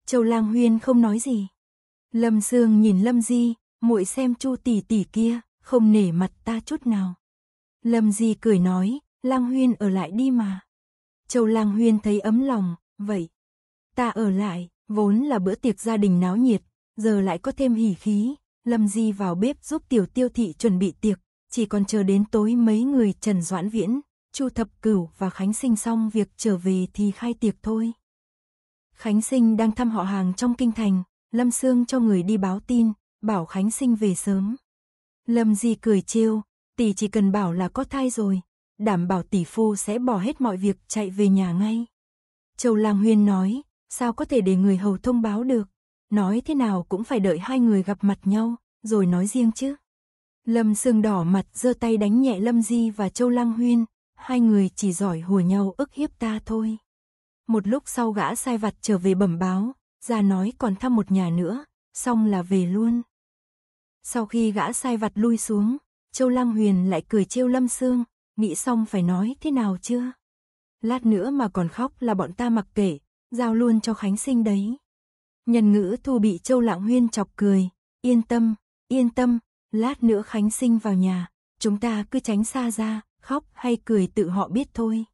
Châu Lang Huyên không nói gì. Lâm Sương nhìn Lâm Di, muội xem Chu tỷ tỷ kia, không nể mặt ta chút nào. Lâm Di cười nói, Lang Huyên ở lại đi mà. Châu Lang Huyên thấy ấm lòng, vậy ta ở lại, vốn là bữa tiệc gia đình náo nhiệt, giờ lại có thêm hỉ khí, Lâm Di vào bếp giúp Tiểu Tiêu thị chuẩn bị tiệc, chỉ còn chờ đến tối mấy người Trần Doãn Viễn, Chu Thập Cửu và Khánh Sinh xong việc trở về thì khai tiệc thôi. Khánh Sinh đang thăm họ hàng trong kinh thành, Lâm Sương cho người đi báo tin, bảo Khánh Sinh về sớm. Lâm Di cười trêu, tỷ chỉ cần bảo là có thai rồi, đảm bảo tỷ phu sẽ bỏ hết mọi việc chạy về nhà ngay. Châu Lang Huyên nói, sao có thể để người hầu thông báo được, nói thế nào cũng phải đợi hai người gặp mặt nhau, rồi nói riêng chứ. Lâm Sương đỏ mặt giơ tay đánh nhẹ Lâm Di và Châu Lăng Huyên, hai người chỉ giỏi hùa nhau ức hiếp ta thôi. Một lúc sau gã sai vặt trở về bẩm báo, ra nói còn thăm một nhà nữa, xong là về luôn. Sau khi gã sai vặt lui xuống, Châu Lăng Huyền lại cười trêu Lâm Sương, nghĩ xong phải nói thế nào chưa? Lát nữa mà còn khóc là bọn ta mặc kể, giao luôn cho Khánh Sinh đấy. Nhân ngữ thu bị Châu Lạng Huyên chọc cười, yên tâm, yên tâm, Lát nữa Khánh Sinh vào nhà, chúng ta cứ tránh xa ra, khóc hay cười tự họ biết thôi.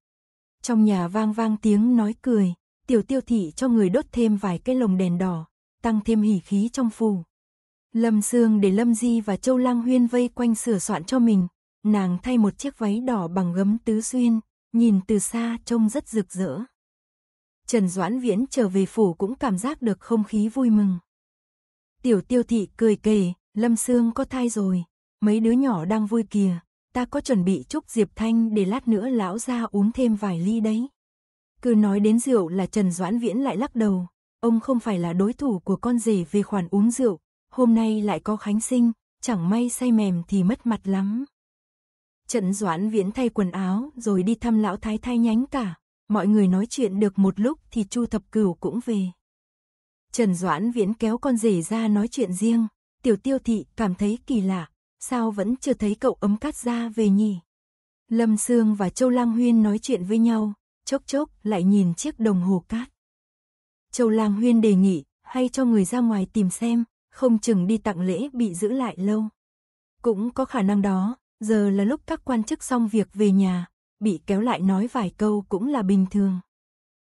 Trong nhà vang vang tiếng nói cười, tiểu tiêu thị cho người đốt thêm vài cái lồng đèn đỏ, tăng thêm hỉ khí trong phủ. Lâm Sương để Lâm Di và Châu Lang Huyên vây quanh sửa soạn cho mình, nàng thay một chiếc váy đỏ bằng gấm tứ xuyên, nhìn từ xa trông rất rực rỡ. Trần Doãn Viễn trở về phủ cũng cảm giác được không khí vui mừng. Tiểu tiêu thị cười kề, Lâm Sương có thai rồi, mấy đứa nhỏ đang vui kìa, ta có chuẩn bị chúc Diệp Thanh để lát nữa lão ra uống thêm vài ly đấy. Cứ nói đến rượu là Trần Doãn Viễn lại lắc đầu, ông không phải là đối thủ của con rể về khoản uống rượu, hôm nay lại có Khánh Sinh, chẳng may say mềm thì mất mặt lắm. Trần Doãn Viễn thay quần áo rồi đi thăm lão thái thái nhánh cả, mọi người nói chuyện được một lúc thì Chu Thập Cửu cũng về. Trần Doãn Viễn kéo con rể ra nói chuyện riêng, tiểu tiêu thị cảm thấy kỳ lạ, sao vẫn chưa thấy cậu ấm cát ra về nhỉ? Lâm Sương và Châu Lang Huyên nói chuyện với nhau, chốc chốc lại nhìn chiếc đồng hồ cát. Châu Lang Huyên đề nghị, hay cho người ra ngoài tìm xem, không chừng đi tặng lễ bị giữ lại lâu. Cũng có khả năng đó, giờ là lúc các quan chức xong việc về nhà, bị kéo lại nói vài câu cũng là bình thường.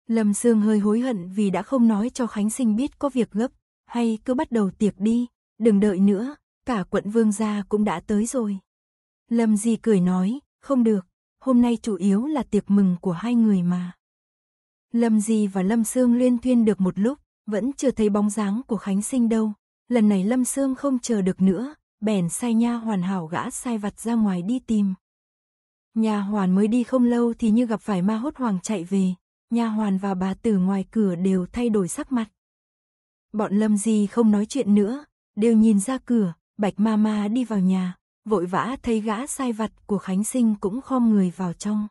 Lâm Sương hơi hối hận vì đã không nói cho Khánh Sinh biết có việc gấp, hay cứ bắt đầu tiệc đi, Đừng đợi nữa, cả quận vương gia cũng đã tới rồi. Lâm Di cười nói, không được, hôm nay chủ yếu là tiệc mừng của hai người mà. Lâm Di và Lâm Sương liên thuyên được một lúc, vẫn chưa thấy bóng dáng của Khánh Sinh đâu. Lần này Lâm Sương không chờ được nữa, bèn sai nha hoàn hảo gã sai vặt ra ngoài đi tìm. Nhà hoàn mới đi không lâu thì như gặp phải ma hốt hoàng chạy về, nha hoàn và bà tử ngoài cửa đều thay đổi sắc mặt. Bọn Lâm Di không nói chuyện nữa, đều nhìn ra cửa, Bạch Mama đi vào nhà, vội vã thấy gã sai vặt của Khánh Sinh cũng khom người vào trong.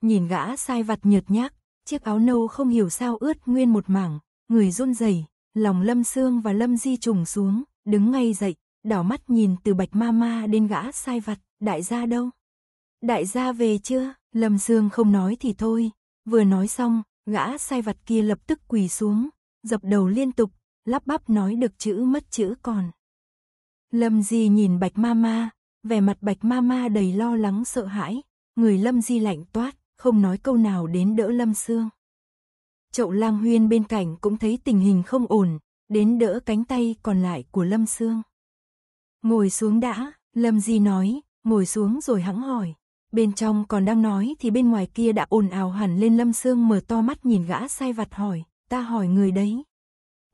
Nhìn gã sai vặt nhợt nhác, chiếc áo nâu không hiểu sao ướt nguyên một mảng, người run rẩy, lòng Lâm xương và Lâm Di trùng xuống, đứng ngay dậy, đảo mắt nhìn từ Bạch Mama đến gã sai vặt, đại gia đâu? Đại gia về chưa? Lâm xương không nói thì thôi, vừa nói xong, gã sai vặt kia lập tức quỳ xuống, dập đầu liên tục, lắp bắp nói được chữ mất chữ còn. Lâm Di nhìn Bạch Mama, vẻ mặt Bạch Mama đầy lo lắng sợ hãi, người Lâm Di lạnh toát, không nói câu nào đến đỡ Lâm Sương. Chậu lang huyên bên cạnh cũng thấy tình hình không ổn, đến đỡ cánh tay còn lại của Lâm Sương. Ngồi xuống đã, Lâm Di nói, ngồi xuống rồi hắng hỏi. Bên trong còn đang nói thì bên ngoài kia đã ồn ào hẳn lên Lâm Sương mở to mắt nhìn gã sai vặt hỏi, ta hỏi người đấy,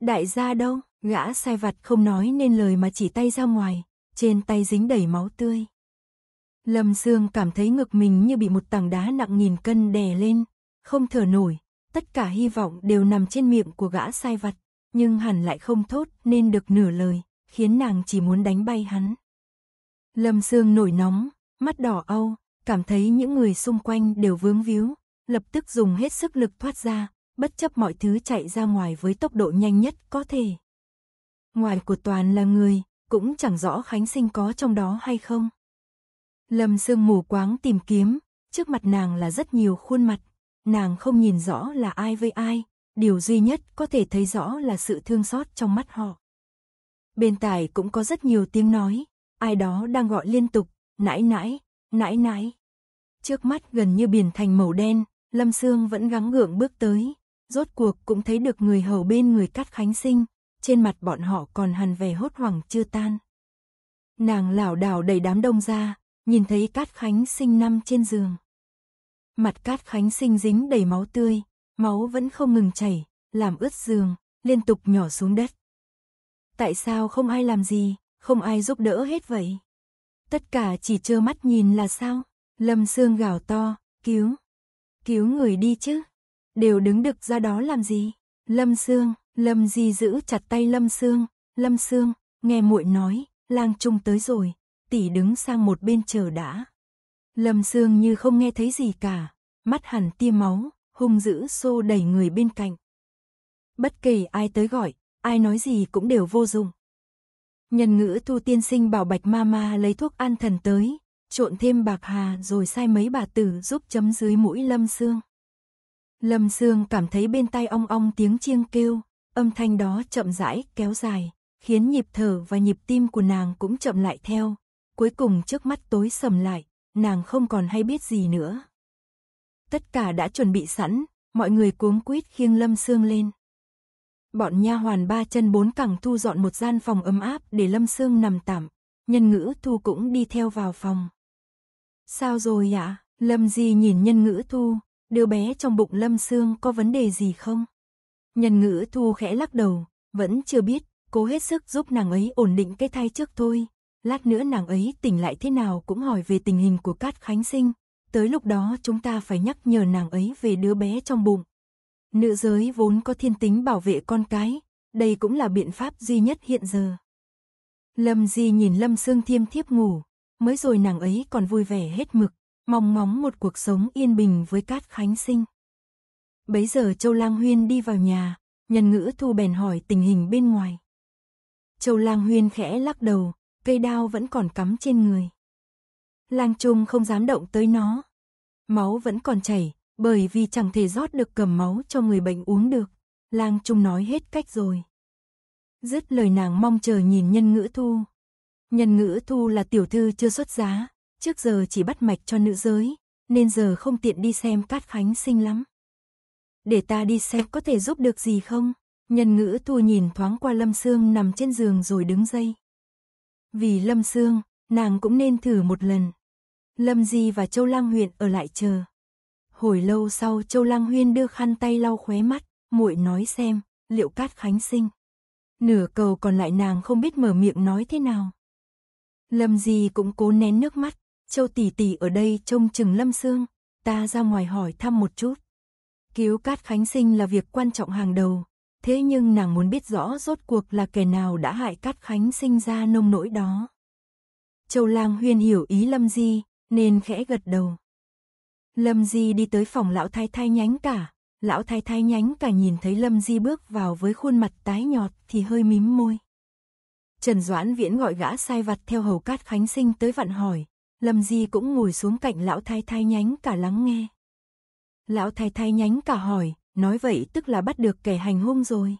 Đại gia đâu, gã sai vặt không nói nên lời mà chỉ tay ra ngoài, trên tay dính đầy máu tươi. Lâm Sương cảm thấy ngực mình như bị một tảng đá nặng nghìn cân đè lên, không thở nổi, tất cả hy vọng đều nằm trên miệng của gã sai vặt, nhưng hẳn lại không thốt nên được nửa lời, khiến nàng chỉ muốn đánh bay hắn. Lâm Sương nổi nóng, mắt đỏ âu, cảm thấy những người xung quanh đều vướng víu, lập tức dùng hết sức lực thoát ra, bất chấp mọi thứ chạy ra ngoài với tốc độ nhanh nhất có thể. Ngoài của toàn là người, cũng chẳng rõ Khánh Sinh có trong đó hay không. Lâm Sương mù quáng tìm kiếm, trước mặt nàng là rất nhiều khuôn mặt, nàng không nhìn rõ là ai với ai, điều duy nhất có thể thấy rõ là sự thương xót trong mắt họ. Bên tài cũng có rất nhiều tiếng nói, ai đó đang gọi liên tục, nãi nãi, nãi nãi. Trước mắt gần như biển thành màu đen, Lâm Sương vẫn gắng gượng bước tới, Rốt cuộc cũng thấy được người hầu bên người cắt khánh sinh, trên mặt bọn họ còn hằn vẻ hốt hoảng chưa tan. Nàng lảo đảo đẩy đám đông ra, nhìn thấy cát khánh sinh nằm trên giường. Mặt cát khánh sinh dính đầy máu tươi, máu vẫn không ngừng chảy, làm ướt giường, liên tục nhỏ xuống đất. Tại sao không ai làm gì, không ai giúp đỡ hết vậy? Tất cả chỉ trơ mắt nhìn là sao? Lâm Sương gào to, cứu, cứu người đi chứ đều đứng đực ra đó làm gì? Lâm Sương, Lâm Di giữ chặt tay Lâm Sương, Lâm Sương, nghe muội nói, lang trung tới rồi, tỷ đứng sang một bên chờ đã. Lâm Sương như không nghe thấy gì cả, mắt hẳn tia máu, hung dữ xô đẩy người bên cạnh. Bất kể ai tới gọi, ai nói gì cũng đều vô dụng. Nhân ngữ thu tiên sinh bảo bạch ma ma lấy thuốc an thần tới, trộn thêm bạc hà rồi sai mấy bà tử giúp chấm dưới mũi lâm Sương Lâm Sương cảm thấy bên tai ong ong tiếng chiêng kêu, âm thanh đó chậm rãi, kéo dài, khiến nhịp thở và nhịp tim của nàng cũng chậm lại theo. Cuối cùng trước mắt tối sầm lại, nàng không còn hay biết gì nữa. Tất cả đã chuẩn bị sẵn, mọi người cuống quýt khiêng Lâm Sương lên. Bọn nha hoàn ba chân bốn cẳng thu dọn một gian phòng ấm áp để Lâm Sương nằm tạm, nhân ngữ thu cũng đi theo vào phòng. Sao rồi ạ? Lâm Di nhìn nhân ngữ thu, Đứa bé trong bụng Lâm Sương có vấn đề gì không? Nhân ngữ thu khẽ lắc đầu, vẫn chưa biết, cố hết sức giúp nàng ấy ổn định cái thai trước thôi. Lát nữa nàng ấy tỉnh lại thế nào cũng hỏi về tình hình của Cát Khánh Sinh. Tới lúc đó chúng ta phải nhắc nhở nàng ấy về đứa bé trong bụng. Nữ giới vốn có thiên tính bảo vệ con cái, đây cũng là biện pháp duy nhất hiện giờ. Lâm Di nhìn Lâm Sương Thiêm thiếp ngủ, mới rồi nàng ấy còn vui vẻ hết mực, mong ngóng một cuộc sống yên bình với Cát Khánh Sinh. Bấy giờ Châu Lang Huyên đi vào nhà, nhân ngữ thu bèn hỏi tình hình bên ngoài. Châu Lang Huyên khẽ lắc đầu, cây đao vẫn còn cắm trên người. Lang Trung không dám động tới nó. Máu vẫn còn chảy, bởi vì chẳng thể rót được cầm máu cho người bệnh uống được. Lang Trung nói hết cách rồi. Dứt lời nàng mong chờ nhìn nhân ngữ thu. Nhân ngữ thu là tiểu thư chưa xuất giá, Trước giờ chỉ bắt mạch cho nữ giới, nên giờ không tiện đi xem Cát Khánh sinh lắm. Để ta đi xem có thể giúp được gì không? Nhân ngữ tu nhìn thoáng qua Lâm Sương nằm trên giường rồi đứng dây. Vì Lâm Sương, nàng cũng nên thử một lần. Lâm Di và Châu Lang Huyền ở lại chờ. Hồi lâu sau Châu Lang Huyên đưa khăn tay lau khóe mắt, muội nói xem, liệu Cát Khánh sinh. Nửa cầu còn lại nàng không biết mở miệng nói thế nào. Lâm Di cũng cố nén nước mắt, Châu tỷ tỷ ở đây trông chừng Lâm Sương, ta ra ngoài hỏi thăm một chút. Cứu Cát Khánh Sinh là việc quan trọng hàng đầu, thế nhưng nàng muốn biết rõ rốt cuộc là kẻ nào đã hại Cát Khánh Sinh ra nông nỗi đó. Châu Lang Huyên hiểu ý Lâm Di, nên khẽ gật đầu. Lâm Di đi tới phòng lão thái thái nhánh cả, lão thái thái nhánh cả nhìn thấy Lâm Di bước vào với khuôn mặt tái nhọt thì hơi mím môi. Trần Doãn Viễn gọi gã sai vặt theo hầu Cát Khánh Sinh tới vặn hỏi, Lâm Di cũng ngồi xuống cạnh lão thái thái nhánh cả lắng nghe. Lão thái thái nhánh cả hỏi, nói vậy tức là bắt được kẻ hành hung rồi.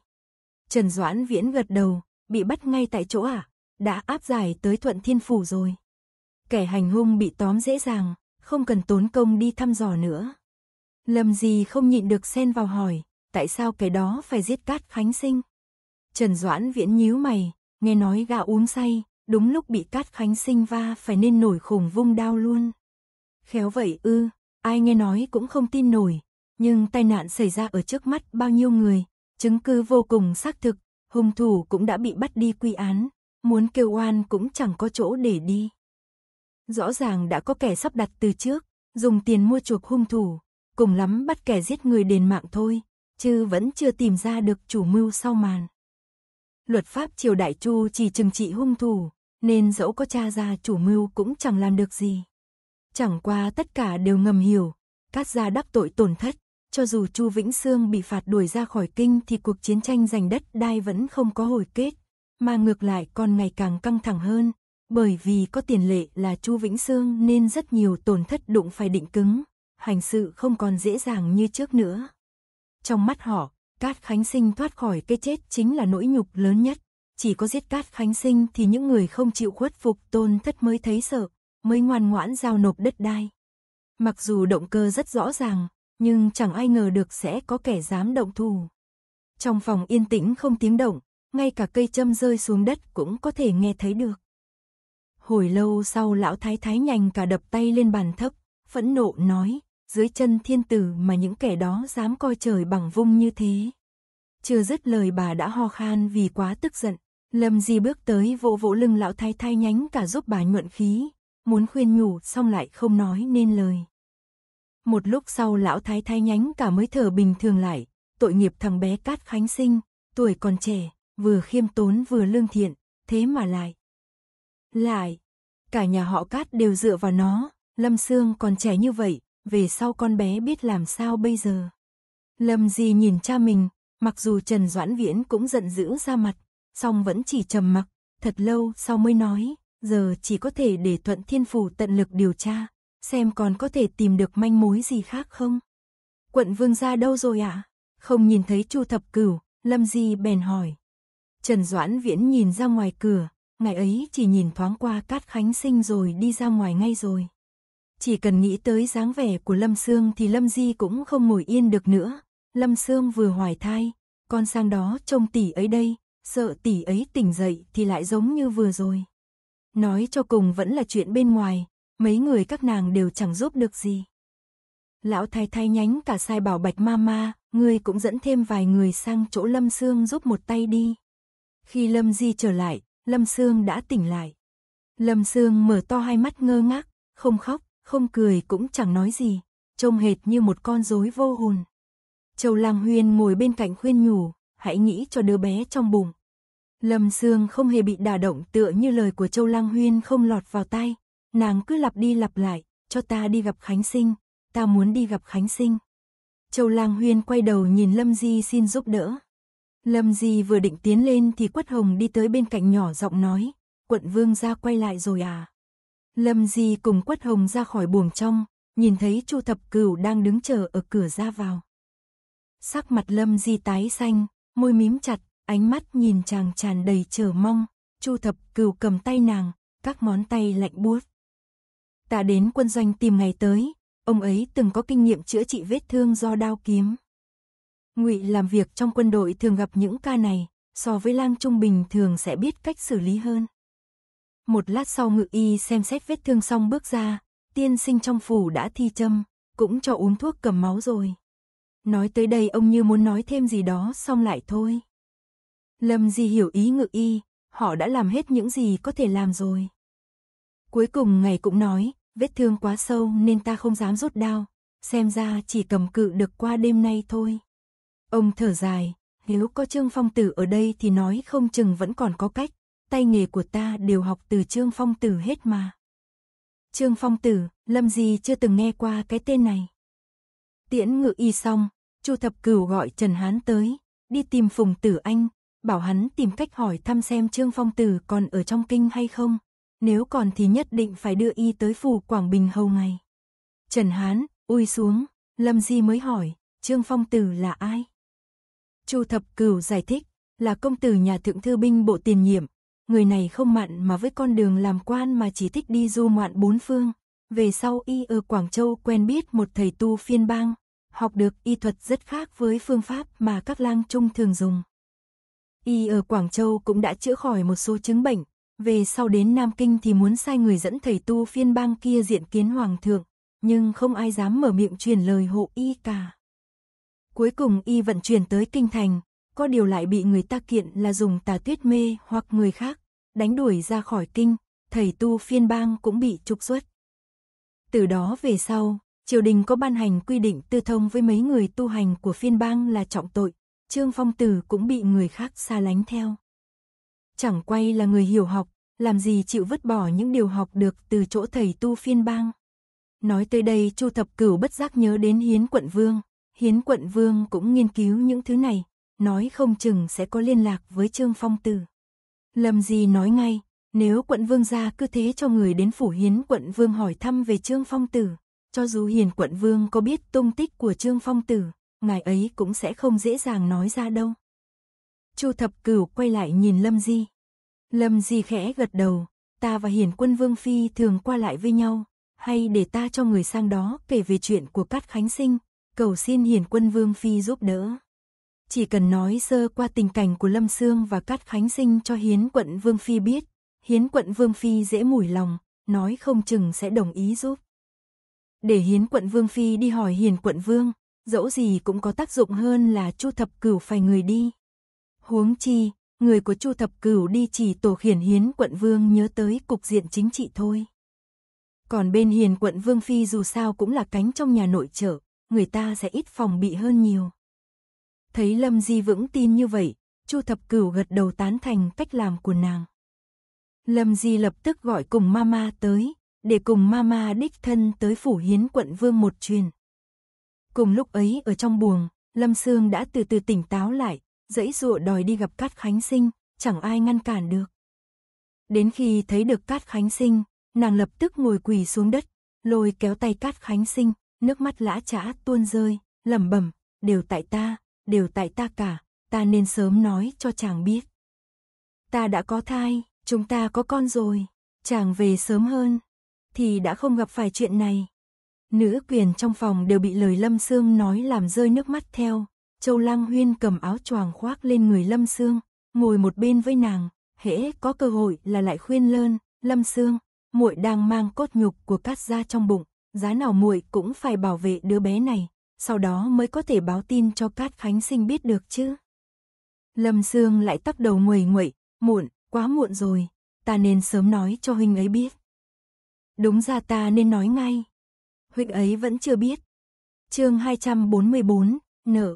Trần Doãn Viễn gật đầu, bị bắt ngay tại chỗ à? Đã áp giải tới Thuận Thiên Phủ rồi. Kẻ hành hung bị tóm dễ dàng, không cần tốn công đi thăm dò nữa. Lâm Di không nhịn được xen vào hỏi, tại sao kẻ đó phải giết cát khánh sinh? Trần Doãn Viễn nhíu mày, nghe nói gã uống say, đúng lúc bị Cát Khánh Sinh va phải nên nổi khùng vung đao luôn. Khéo vậy ư, ai nghe nói cũng không tin nổi, nhưng tai nạn xảy ra ở trước mắt bao nhiêu người, chứng cứ vô cùng xác thực, hung thủ cũng đã bị bắt đi quy án, muốn kêu oan cũng chẳng có chỗ để đi. Rõ ràng đã có kẻ sắp đặt từ trước, dùng tiền mua chuộc hung thủ, cùng lắm bắt kẻ giết người đền mạng thôi, chứ vẫn chưa tìm ra được chủ mưu sau màn. Luật pháp triều đại Chu chỉ trừng trị hung thủ, nên dẫu có cha ra chủ mưu cũng chẳng làm được gì. Chẳng qua tất cả đều ngầm hiểu, Cát gia đắc tội tổn thất, cho dù Chu Vĩnh Sương bị phạt đuổi ra khỏi kinh thì cuộc chiến tranh giành đất đai vẫn không có hồi kết, mà ngược lại còn ngày càng căng thẳng hơn, bởi vì có tiền lệ là Chu Vĩnh Sương nên rất nhiều tổn thất đụng phải định cứng, hành sự không còn dễ dàng như trước nữa. Trong mắt họ, Cát Khánh Sinh thoát khỏi cái chết chính là nỗi nhục lớn nhất chỉ có giết cát khánh sinh thì những người không chịu khuất phục tôn thất mới thấy sợ, mới ngoan ngoãn giao nộp đất đai. Mặc dù động cơ rất rõ ràng, nhưng chẳng ai ngờ được sẽ có kẻ dám động thủ. Trong phòng yên tĩnh không tiếng động, ngay cả cây châm rơi xuống đất cũng có thể nghe thấy được. Hồi lâu sau lão thái thái nhanh cả đập tay lên bàn thấp, phẫn nộ nói, dưới chân thiên tử mà những kẻ đó dám coi trời bằng vung như thế. Chưa dứt lời bà đã ho khan vì quá tức giận. Lâm Di bước tới vỗ vỗ lưng lão thái thái nhánh cả giúp bà nhuận khí, muốn khuyên nhủ xong lại không nói nên lời. Một lúc sau lão thái thái nhánh cả mới thở bình thường lại, tội nghiệp thằng bé Cát Khánh Sinh, tuổi còn trẻ, vừa khiêm tốn vừa lương thiện, thế mà lại. Lại, cả nhà họ Cát đều dựa vào nó, Lâm Sương còn trẻ như vậy, về sau con bé biết làm sao bây giờ. Lâm Di nhìn cha mình, mặc dù Trần Doãn Viễn cũng giận dữ ra mặt, song vẫn chỉ trầm mặc, thật lâu sau mới nói, giờ chỉ có thể để Thuận Thiên Phủ tận lực điều tra, xem còn có thể tìm được manh mối gì khác không. Quận Vương ra đâu rồi ạ? À? Không nhìn thấy Chu Thập Cửu, Lâm Di bèn hỏi. Trần Doãn Viễn nhìn ra ngoài cửa, ngày ấy chỉ nhìn thoáng qua Cát Khánh Sinh rồi đi ra ngoài ngay rồi. Chỉ cần nghĩ tới dáng vẻ của Lâm Sương thì Lâm Di cũng không ngồi yên được nữa. Lâm Sương vừa hoài thai, con sang đó trông tỷ ấy đây, sợ tỷ ấy tỉnh dậy thì lại giống như vừa rồi. Nói cho cùng vẫn là chuyện bên ngoài, mấy người các nàng đều chẳng giúp được gì. Lão thái thái nhánh cả sai bảo bạch ma ma, ngươi cũng dẫn thêm vài người sang chỗ Lâm Sương giúp một tay đi. Khi Lâm Di trở lại, Lâm Sương đã tỉnh lại. Lâm Sương mở to hai mắt ngơ ngác, không khóc, không cười cũng chẳng nói gì, trông hệt như một con rối vô hồn. Châu Lang Huyên ngồi bên cạnh khuyên nhủ, hãy nghĩ cho đứa bé trong bụng. Lâm Sương không hề bị đả động tựa như lời của Châu Lang Huyên không lọt vào tay nàng cứ lặp đi lặp lại, cho ta đi gặp Khánh Sinh, ta muốn đi gặp Khánh Sinh. Châu Lang Huyên quay đầu nhìn Lâm Di xin giúp đỡ. Lâm Di vừa định tiến lên thì Quất Hồng đi tới bên cạnh nhỏ giọng nói, quận vương ra quay lại rồi à. Lâm Di cùng Quất Hồng ra khỏi buồng trong, nhìn thấy Chu Thập Cửu đang đứng chờ ở cửa ra vào. Sắc mặt Lâm Di tái xanh, môi mím chặt, ánh mắt nhìn chàng tràn đầy chờ mong, Chu Thập Cửu cầm tay nàng, các món tay lạnh buốt. Ta đến quân doanh tìm ngày tới, ông ấy từng có kinh nghiệm chữa trị vết thương do đao kiếm. Ngụy làm việc trong quân đội thường gặp những ca này, so với lang trung bình thường sẽ biết cách xử lý hơn. Một lát sau ngự y xem xét vết thương xong bước ra, tiên sinh trong phủ đã thi châm, cũng cho uống thuốc cầm máu rồi. Nói tới đây ông như muốn nói thêm gì đó xong lại thôi. Lâm Di hiểu ý ngự y, họ đã làm hết những gì có thể làm rồi. Cuối cùng ngày cũng nói, vết thương quá sâu nên ta không dám rút đao, xem ra chỉ cầm cự được qua đêm nay thôi. Ông thở dài, nếu có Trương Phong Tử ở đây thì nói không chừng vẫn còn có cách, tay nghề của ta đều học từ Trương Phong Tử hết mà. Trương Phong Tử, Lâm Di chưa từng nghe qua cái tên này. Tiễn ngự y xong, Chu Thập Cửu gọi Trần Hán tới, đi tìm Phùng Tử Anh, bảo hắn tìm cách hỏi thăm xem Trương Phong Tử còn ở trong kinh hay không, nếu còn thì nhất định phải đưa y tới phủ Quảng Bình hầu ngày. Trần Hán, ui xuống, Lâm Di mới hỏi, Trương Phong Tử là ai? Chu Thập Cửu giải thích, là công tử nhà thượng thư binh bộ tiền nhiệm, người này không mặn mà với con đường làm quan mà chỉ thích đi du ngoạn bốn phương. Về sau y ở Quảng Châu quen biết một thầy tu phiên bang, học được y thuật rất khác với phương pháp mà các lang trung thường dùng. Y ở Quảng Châu cũng đã chữa khỏi một số chứng bệnh, về sau đến Nam Kinh thì muốn sai người dẫn thầy tu phiên bang kia diện kiến hoàng thượng, nhưng không ai dám mở miệng truyền lời hộ y cả. Cuối cùng y vận chuyển tới kinh thành, có điều lại bị người ta kiện là dùng tà tuyết mê hoặc người khác, đánh đuổi ra khỏi kinh, thầy tu phiên bang cũng bị trục xuất. Từ đó về sau, triều đình có ban hành quy định tư thông với mấy người tu hành của phiên bang là trọng tội, Trương Phong Tử cũng bị người khác xa lánh theo. Chẳng quay là người hiểu học, làm gì chịu vứt bỏ những điều học được từ chỗ thầy tu phiên bang. Nói tới đây Chu Thập Cửu bất giác nhớ đến Hiến Quận Vương, Hiến Quận Vương cũng nghiên cứu những thứ này, nói không chừng sẽ có liên lạc với Trương Phong Tử. Lâm Di nói ngay, nếu quận vương gia cứ thế cho người đến phủ hiến quận vương hỏi thăm về Trương Phong Tử, cho dù hiền quận vương có biết tung tích của Trương Phong Tử, ngài ấy cũng sẽ không dễ dàng nói ra đâu. Chu Thập Cửu quay lại nhìn Lâm Di. Lâm Di khẽ gật đầu, ta và hiền quân Vương Phi thường qua lại với nhau, hay để ta cho người sang đó kể về chuyện của Cát Khánh Sinh, cầu xin hiền quân Vương Phi giúp đỡ. Chỉ cần nói sơ qua tình cảnh của Lâm Sương và Cát Khánh Sinh cho hiến quận Vương Phi biết, hiến quận Vương Phi dễ mùi lòng, nói không chừng sẽ đồng ý giúp để hiến quận vương phi đi hỏi hiền quận vương, dẫu gì cũng có tác dụng hơn là chu thập cửu phải người đi. Huống chi, người của chu thập cửu đi chỉ tổ khiển hiến quận vương nhớ tới cục diện chính trị thôi. Còn bên hiền quận vương phi dù sao cũng là cánh trong nhà nội trợ, người ta sẽ ít phòng bị hơn nhiều. Thấy Lâm Di vững tin như vậy, Chu Thập Cửu gật đầu tán thành cách làm của nàng. Lâm Di lập tức gọi cùng mama tới, để cùng mama đích thân tới phủ hiến quận vương một chuyến. Cùng lúc ấy ở trong buồng, Lâm Sương đã từ từ tỉnh táo lại, dãy dụa đòi đi gặp Cát Khánh Sinh, chẳng ai ngăn cản được. Đến khi thấy được Cát Khánh Sinh, nàng lập tức ngồi quỳ xuống đất, lôi kéo tay Cát Khánh Sinh, nước mắt lã chã tuôn rơi, lẩm bẩm, đều tại ta, đều tại ta cả, ta nên sớm nói cho chàng biết. Ta đã có thai, chúng ta có con rồi, chàng về sớm hơn, thì đã không gặp phải chuyện này. Nữ quyền trong phòng đều bị lời Lâm Sương nói làm rơi nước mắt theo. Châu Lang Huyên cầm áo choàng khoác lên người Lâm Sương, ngồi một bên với nàng, hễ có cơ hội là lại khuyên lơn, Lâm Sương, muội đang mang cốt nhục của cát ra trong bụng, giá nào muội cũng phải bảo vệ đứa bé này, sau đó mới có thể báo tin cho Cát Khánh Sinh biết được chứ. Lâm Sương lại tắc đầu nguầy nguậy, muộn, quá muộn rồi, ta nên sớm nói cho huynh ấy biết. Đúng ra ta nên nói ngay. Huynh ấy vẫn chưa biết. Chương 244, nợ.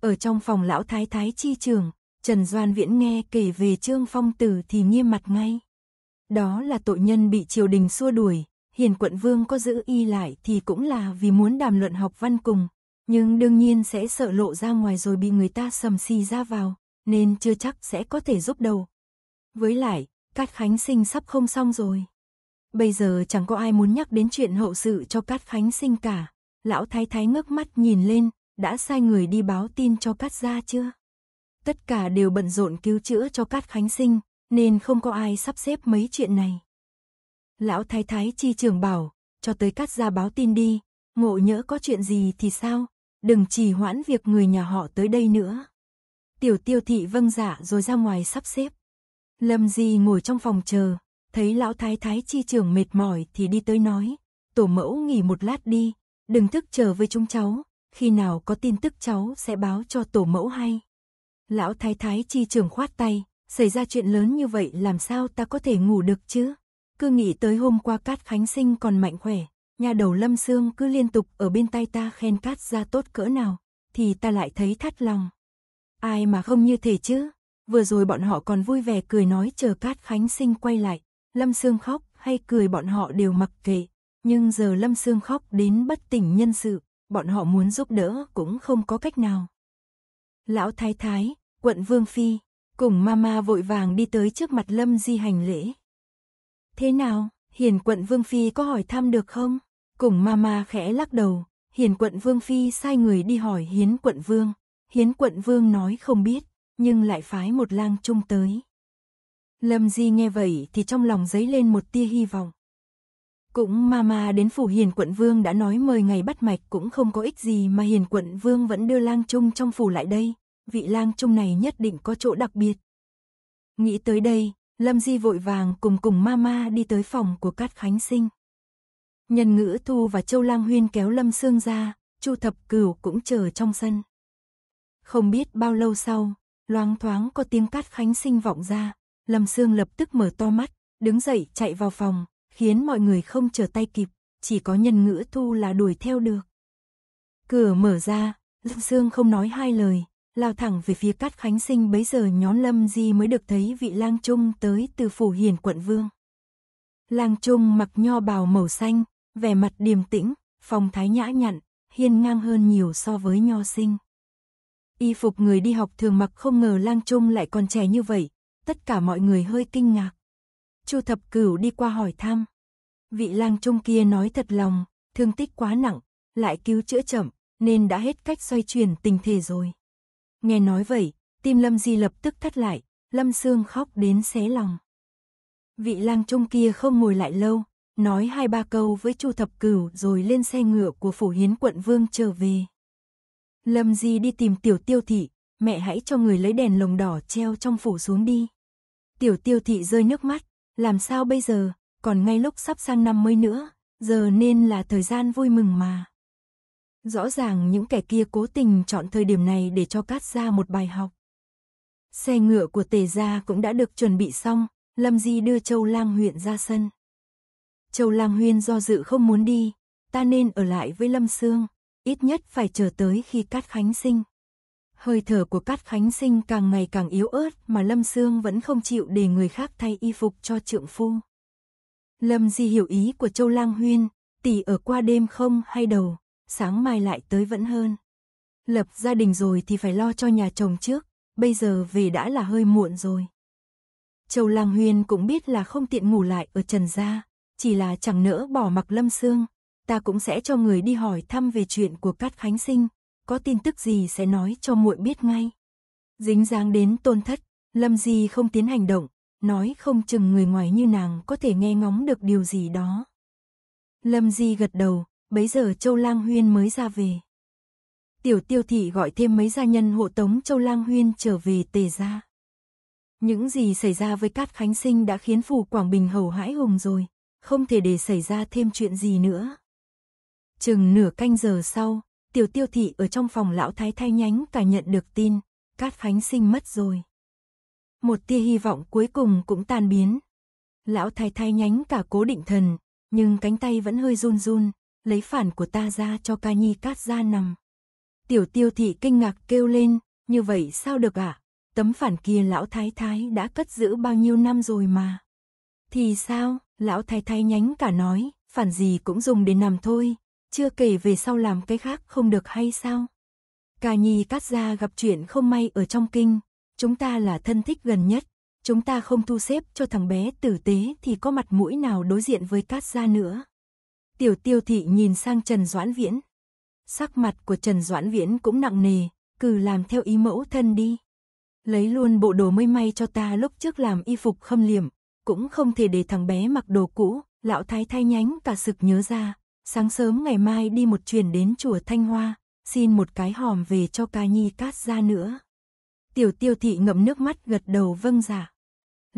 Ở trong phòng lão thái thái chi trường, Trần Doan Viễn nghe kể về Trương Phong Tử thì nghiêm mặt ngay. Đó là tội nhân bị triều đình xua đuổi, hiền quận vương có giữ y lại thì cũng là vì muốn đàm luận học văn cùng, nhưng đương nhiên sẽ sợ lộ ra ngoài rồi bị người ta sầm xì ra vào, nên chưa chắc sẽ có thể giúp đầu. Với lại, Cát Khánh Sinh sắp không xong rồi. Bây giờ chẳng có ai muốn nhắc đến chuyện hậu sự cho Cát Khánh sinh cả. Lão Thái Thái ngước mắt nhìn lên, đã sai người đi báo tin cho Cát gia chưa? Tất cả đều bận rộn cứu chữa cho Cát Khánh sinh, nên không có ai sắp xếp mấy chuyện này. Lão Thái Thái chi trường bảo, cho tới Cát gia báo tin đi, ngộ nhỡ có chuyện gì thì sao, đừng trì hoãn việc người nhà họ tới đây nữa. Tiểu tiêu thị vâng dạ rồi ra ngoài sắp xếp. Lâm Di ngồi trong phòng chờ, thấy lão thái thái chi trưởng mệt mỏi thì đi tới nói, tổ mẫu nghỉ một lát đi, đừng thức chờ với chúng cháu, khi nào có tin tức cháu sẽ báo cho tổ mẫu hay. Lão thái thái chi trưởng khoát tay, xảy ra chuyện lớn như vậy làm sao ta có thể ngủ được chứ? Cứ nghĩ tới hôm qua Cát Khánh Sinh còn mạnh khỏe, nhà đầu Lâm Sương cứ liên tục ở bên tay ta khen Cát ra tốt cỡ nào, thì ta lại thấy thắt lòng. Ai mà không như thế chứ? Vừa rồi bọn họ còn vui vẻ cười nói chờ Cát Khánh Sinh quay lại, Lâm Sương khóc hay cười bọn họ đều mặc kệ, nhưng giờ Lâm Sương khóc đến bất tỉnh nhân sự, bọn họ muốn giúp đỡ cũng không có cách nào. Lão Thái Thái, quận Vương Phi, cùng Mama vội vàng đi tới trước mặt Lâm Di hành lễ. Thế nào, hiền quận Vương Phi có hỏi thăm được không? Cùng Mama khẽ lắc đầu, hiền quận Vương Phi sai người đi hỏi hiến quận Vương. Hiến quận Vương nói không biết, nhưng lại phái một lang trung tới. Lâm Di nghe vậy thì trong lòng dấy lên một tia hy vọng. Cũng mama đến phủ hiền quận vương đã nói mời ngày bắt mạch cũng không có ích gì mà hiền quận vương vẫn đưa lang trung trong phủ lại đây, vị lang trung này nhất định có chỗ đặc biệt. Nghĩ tới đây, Lâm Di vội vàng cùng cùng mama đi tới phòng của Cát Khánh Sinh. Nhân ngữ thu và Châu Lang Huyên kéo Lâm Sương ra, Chu Thập Cửu cũng chờ trong sân. Không biết bao lâu sau, loáng thoáng có tiếng Cát Khánh Sinh vọng ra. Lâm Sương lập tức mở to mắt, đứng dậy chạy vào phòng, khiến mọi người không trở tay kịp, chỉ có nhân ngữ thu là đuổi theo được. Cửa mở ra, Lâm Sương không nói hai lời, lao thẳng về phía Cát Khánh Sinh bấy giờ nhón Lâm Di mới được thấy vị lang trung tới từ phủ hiền quận vương. Lang trung mặc nho bào màu xanh, vẻ mặt điềm tĩnh, phong thái nhã nhặn, hiên ngang hơn nhiều so với nho sinh. Y phục người đi học thường mặc không ngờ lang trung lại còn trẻ như vậy, tất cả mọi người hơi kinh ngạc. Chu Thập Cửu đi qua hỏi thăm. Vị lang trung kia nói thật lòng, thương tích quá nặng, lại cứu chữa chậm, nên đã hết cách xoay chuyển tình thể rồi. Nghe nói vậy, tim Lâm Di lập tức thắt lại, Lâm Sương khóc đến xé lòng. Vị lang trung kia không ngồi lại lâu, nói hai ba câu với Chu Thập Cửu rồi lên xe ngựa của phủ hiến quận vương trở về. Lâm Di đi tìm tiểu tiêu thị, mẹ hãy cho người lấy đèn lồng đỏ treo trong phủ xuống đi. Tiểu tiêu thị rơi nước mắt, làm sao bây giờ, còn ngay lúc sắp sang năm mới nữa, giờ nên là thời gian vui mừng mà. Rõ ràng những kẻ kia cố tình chọn thời điểm này để cho cát ra một bài học. Xe ngựa của tề gia cũng đã được chuẩn bị xong, Lâm Di đưa Châu Lang huyện ra sân. Châu Lang Huyên do dự không muốn đi, ta nên ở lại với Lâm Sương, ít nhất phải chờ tới khi Cát Khánh sinh hơi thở của Cát Khánh Sinh càng ngày càng yếu ớt mà Lâm Sương vẫn không chịu để người khác thay y phục cho trượng phu. Lâm Di hiểu ý của Châu Lang Huyên, tỷ ở qua đêm không hay đầu, sáng mai lại tới vẫn hơn. Lập gia đình rồi thì phải lo cho nhà chồng trước, bây giờ về đã là hơi muộn rồi. Châu Lang Huyên cũng biết là không tiện ngủ lại ở Trần Gia, chỉ là chẳng nỡ bỏ mặc Lâm Sương, ta cũng sẽ cho người đi hỏi thăm về chuyện của Cát Khánh Sinh, có tin tức gì sẽ nói cho muội biết ngay. Dính dáng đến tôn thất, Lâm Di không tiến hành động, nói không chừng người ngoài như nàng có thể nghe ngóng được điều gì đó. Lâm Di gật đầu, bấy giờ Châu Lang Huyên mới ra về. Tiểu tiêu thị gọi thêm mấy gia nhân hộ tống Châu Lang Huyên trở về tề gia. Những gì xảy ra với Cát Khánh Sinh đã khiến phủ Quảng Bình hầu hãi hùng rồi, không thể để xảy ra thêm chuyện gì nữa. Chừng nửa canh giờ sau, tiểu tiêu thị ở trong phòng lão thái Thái nhánh cả nhận được tin, Cát Khánh Sinh mất rồi. Một tia hy vọng cuối cùng cũng tan biến. Lão thái Thái nhánh cả cố định thần, nhưng cánh tay vẫn hơi run run, lấy phản của ta ra cho ca nhi cát ra nằm. Tiểu tiêu thị kinh ngạc kêu lên, như vậy sao được ạ? À? Tấm phản kia lão thái thái đã cất giữ bao nhiêu năm rồi mà. Thì sao, lão thái thái nhánh cả nói, phản gì cũng dùng để nằm thôi, chưa kể về sau làm cái khác không được hay sao? Cà nhi cát gia gặp chuyện không may ở trong kinh, chúng ta là thân thích gần nhất, chúng ta không thu xếp cho thằng bé tử tế thì có mặt mũi nào đối diện với cát gia nữa. Tiểu tiêu thị nhìn sang Trần Doãn Viễn. Sắc mặt của Trần Doãn Viễn cũng nặng nề, cứ làm theo ý mẫu thân đi. Lấy luôn bộ đồ mới may cho ta lúc trước làm y phục khâm liệm, cũng không thể để thằng bé mặc đồ cũ, lão thái thay nhánh cả sực nhớ ra, sáng sớm ngày mai đi một chuyến đến chùa Thanh Hoa, xin một cái hòm về cho ca nhi cát ra nữa. Tiểu tiêu thị ngậm nước mắt gật đầu vâng giả. Dạ.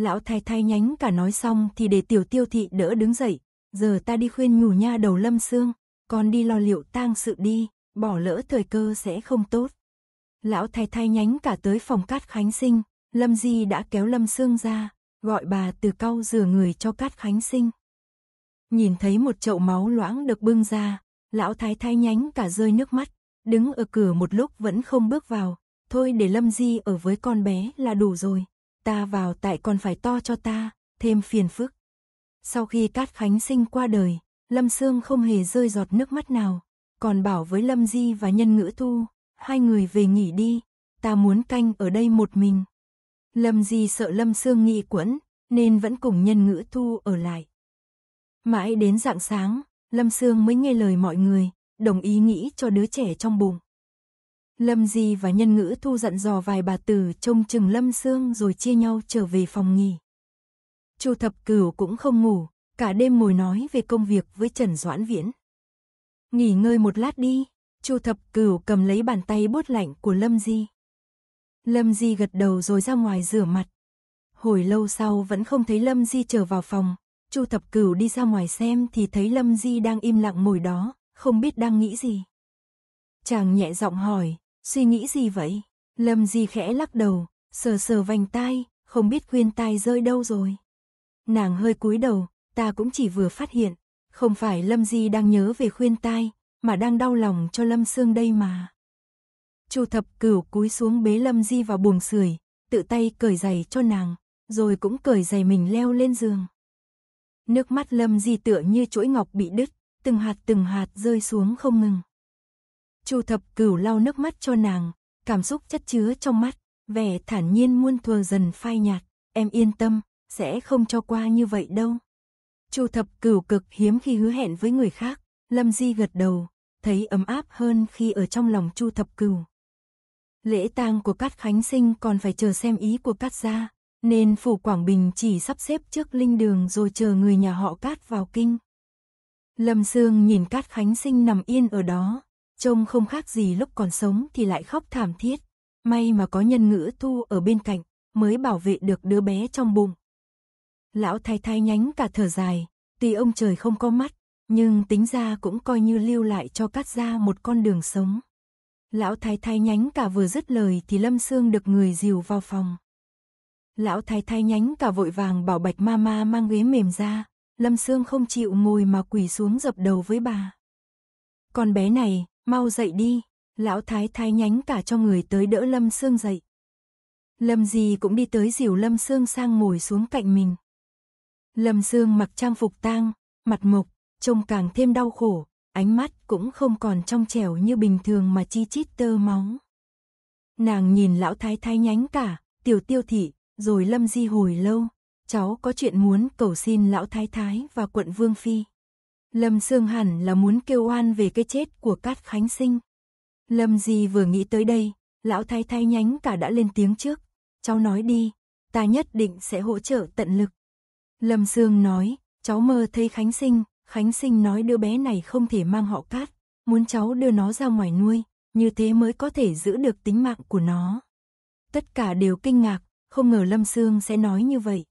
Lão thái Thay nhánh cả nói xong thì để tiểu tiêu thị đỡ đứng dậy, giờ ta đi khuyên nhủ nha đầu lâm xương, con đi lo liệu tang sự đi, bỏ lỡ thời cơ sẽ không tốt. Lão thái Thay nhánh cả tới phòng cát khánh sinh, lâm di đã kéo lâm xương ra, gọi bà từ cau rửa người cho cát khánh sinh. Nhìn thấy một chậu máu loãng được bưng ra, lão thái thái nhánh cả rơi nước mắt, đứng ở cửa một lúc vẫn không bước vào, thôi để Lâm Di ở với con bé là đủ rồi, ta vào tại còn phải to cho ta, thêm phiền phức. Sau khi Cát Khánh sinh qua đời, Lâm Sương không hề rơi giọt nước mắt nào, còn bảo với Lâm Di và nhân ngữ thu, hai người về nghỉ đi, ta muốn canh ở đây một mình. Lâm Di sợ Lâm Sương nghị quẫn, nên vẫn cùng nhân ngữ thu ở lại. Mãi đến rạng sáng, Lâm Sương mới nghe lời mọi người, đồng ý nghĩ cho đứa trẻ trong bụng. Lâm Di và Nhân Ngữ Thu dặn dò vài bà tử trông chừng Lâm Sương rồi chia nhau trở về phòng nghỉ. Chu Thập Cửu cũng không ngủ, cả đêm ngồi nói về công việc với Trần Doãn Viễn. Nghỉ ngơi một lát đi, Chu Thập Cửu cầm lấy bàn tay bốt lạnh của Lâm Di. Lâm Di gật đầu rồi ra ngoài rửa mặt. Hồi lâu sau vẫn không thấy Lâm Di trở vào phòng, Chu Thập Cửu đi ra ngoài xem thì thấy Lâm Di đang im lặng ngồi đó, không biết đang nghĩ gì. Chàng nhẹ giọng hỏi, suy nghĩ gì vậy? Lâm Di khẽ lắc đầu, sờ sờ vành tai, không biết khuyên tai rơi đâu rồi. Nàng hơi cúi đầu, ta cũng chỉ vừa phát hiện, không phải Lâm Di đang nhớ về khuyên tai, mà đang đau lòng cho Lâm Sương đây mà. Chu Thập Cửu cúi xuống bế Lâm Di vào buồng sưởi, tự tay cởi giày cho nàng, rồi cũng cởi giày mình leo lên giường. Nước mắt Lâm Di tựa như chuỗi ngọc bị đứt, từng hạt từng hạt rơi xuống không ngừng. Chu Thập Cửu lau nước mắt cho nàng, cảm xúc chất chứa trong mắt, vẻ thản nhiên muôn thuở dần phai nhạt, em yên tâm, sẽ không cho qua như vậy đâu. Chu Thập Cửu cực hiếm khi hứa hẹn với người khác, Lâm Di gật đầu, thấy ấm áp hơn khi ở trong lòng Chu Thập Cửu. Lễ tang của Cát Khánh Sinh còn phải chờ xem ý của Cát gia, nên phủ Quảng Bình chỉ sắp xếp trước linh đường rồi chờ người nhà họ Cát vào kinh. Lâm Sương nhìn Cát Khánh Sinh nằm yên ở đó, trông không khác gì lúc còn sống thì lại khóc thảm thiết. May mà có nhân ngữ thu ở bên cạnh, mới bảo vệ được đứa bé trong bụng. Lão thái thái nhánh cả thở dài, tuy ông trời không có mắt, nhưng tính ra cũng coi như lưu lại cho Cát gia một con đường sống. Lão thái thái nhánh cả vừa dứt lời thì Lâm Sương được người dìu vào phòng. Lão thái thái nhánh cả vội vàng bảo bạch ma ma mang ghế mềm ra, Lâm Sương không chịu ngồi mà quỳ xuống dập đầu với bà. Con bé này, mau dậy đi, lão thái thái nhánh cả cho người tới đỡ Lâm Sương dậy. Lâm gì cũng đi tới dìu Lâm Sương sang ngồi xuống cạnh mình. Lâm Sương mặc trang phục tang, mặt mộc, trông càng thêm đau khổ, ánh mắt cũng không còn trong trẻo như bình thường mà chi chít tơ máu. Nàng nhìn lão thái thái nhánh cả, tiểu tiêu thị, rồi Lâm Di hồi lâu, cháu có chuyện muốn cầu xin lão thái thái và quận Vương Phi. Lâm Sương hẳn là muốn kêu oan về cái chết của Cát Khánh Sinh. Lâm Di vừa nghĩ tới đây, lão thái thái nhánh cả đã lên tiếng trước. Cháu nói đi, ta nhất định sẽ hỗ trợ tận lực. Lâm Sương nói, cháu mơ thấy Khánh Sinh, Khánh Sinh nói đứa bé này không thể mang họ Cát, muốn cháu đưa nó ra ngoài nuôi, như thế mới có thể giữ được tính mạng của nó. Tất cả đều kinh ngạc, không ngờ Lâm Sương sẽ nói như vậy.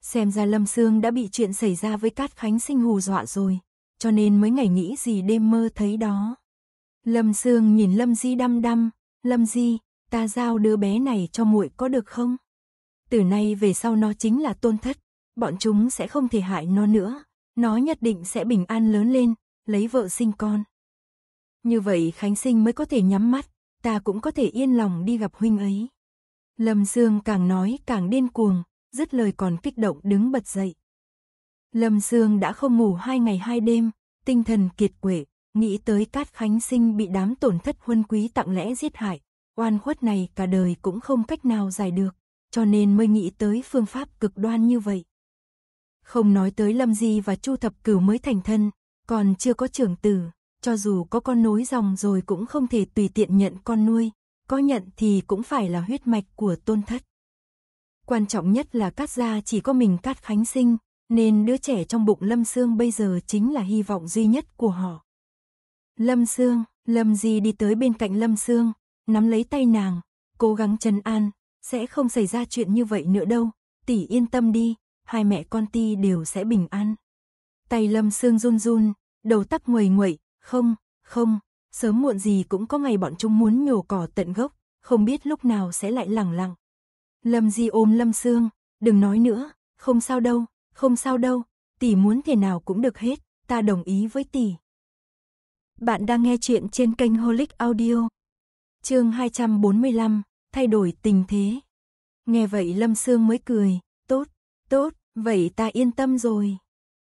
Xem ra Lâm Sương đã bị chuyện xảy ra với Cát Khánh Sinh hù dọa rồi, cho nên mới ngày nghĩ gì đêm mơ thấy đó. Lâm Sương nhìn Lâm Di đăm đăm, Lâm Di, ta giao đứa bé này cho muội có được không? Từ nay về sau nó chính là tôn thất, bọn chúng sẽ không thể hại nó nữa, nó nhất định sẽ bình an lớn lên, lấy vợ sinh con. Như vậy Khánh Sinh mới có thể nhắm mắt, ta cũng có thể yên lòng đi gặp huynh ấy. Lâm Dương càng nói càng điên cuồng, dứt lời còn kích động đứng bật dậy. Lâm Dương đã không ngủ hai ngày hai đêm, tinh thần kiệt quệ, nghĩ tới Cát Khánh Sinh bị đám tổn thất huân quý tặng lẽ giết hại, oan khuất này cả đời cũng không cách nào giải được, cho nên mới nghĩ tới phương pháp cực đoan như vậy. Không nói tới Lâm Di và Chu Thập Cửu mới thành thân, còn chưa có trưởng tử, cho dù có con nối dòng rồi cũng không thể tùy tiện nhận con nuôi, có nhận thì cũng phải là huyết mạch của tôn thất. Quan trọng nhất là Cát Gia chỉ có mình Cát Khánh sinh, nên đứa trẻ trong bụng Lâm Sương bây giờ chính là hy vọng duy nhất của họ. Lâm Sương, Lâm Di đi tới bên cạnh Lâm Sương, nắm lấy tay nàng, cố gắng trấn an, sẽ không xảy ra chuyện như vậy nữa đâu, tỷ yên tâm đi, hai mẹ con ti đều sẽ bình an. Tay Lâm Sương run run, đầu tắc nguầy nguậy, không, không, sớm muộn gì cũng có ngày bọn chúng muốn nhổ cỏ tận gốc, không biết lúc nào sẽ lại lẳng lặng. Lâm Di ôm Lâm Sương, đừng nói nữa, không sao đâu, không sao đâu, tỷ muốn thế nào cũng được hết, ta đồng ý với tỷ. Bạn đang nghe chuyện trên kênh Holic Audio. Chương 245, thay đổi tình thế. Nghe vậy Lâm Sương mới cười, tốt, tốt, vậy ta yên tâm rồi.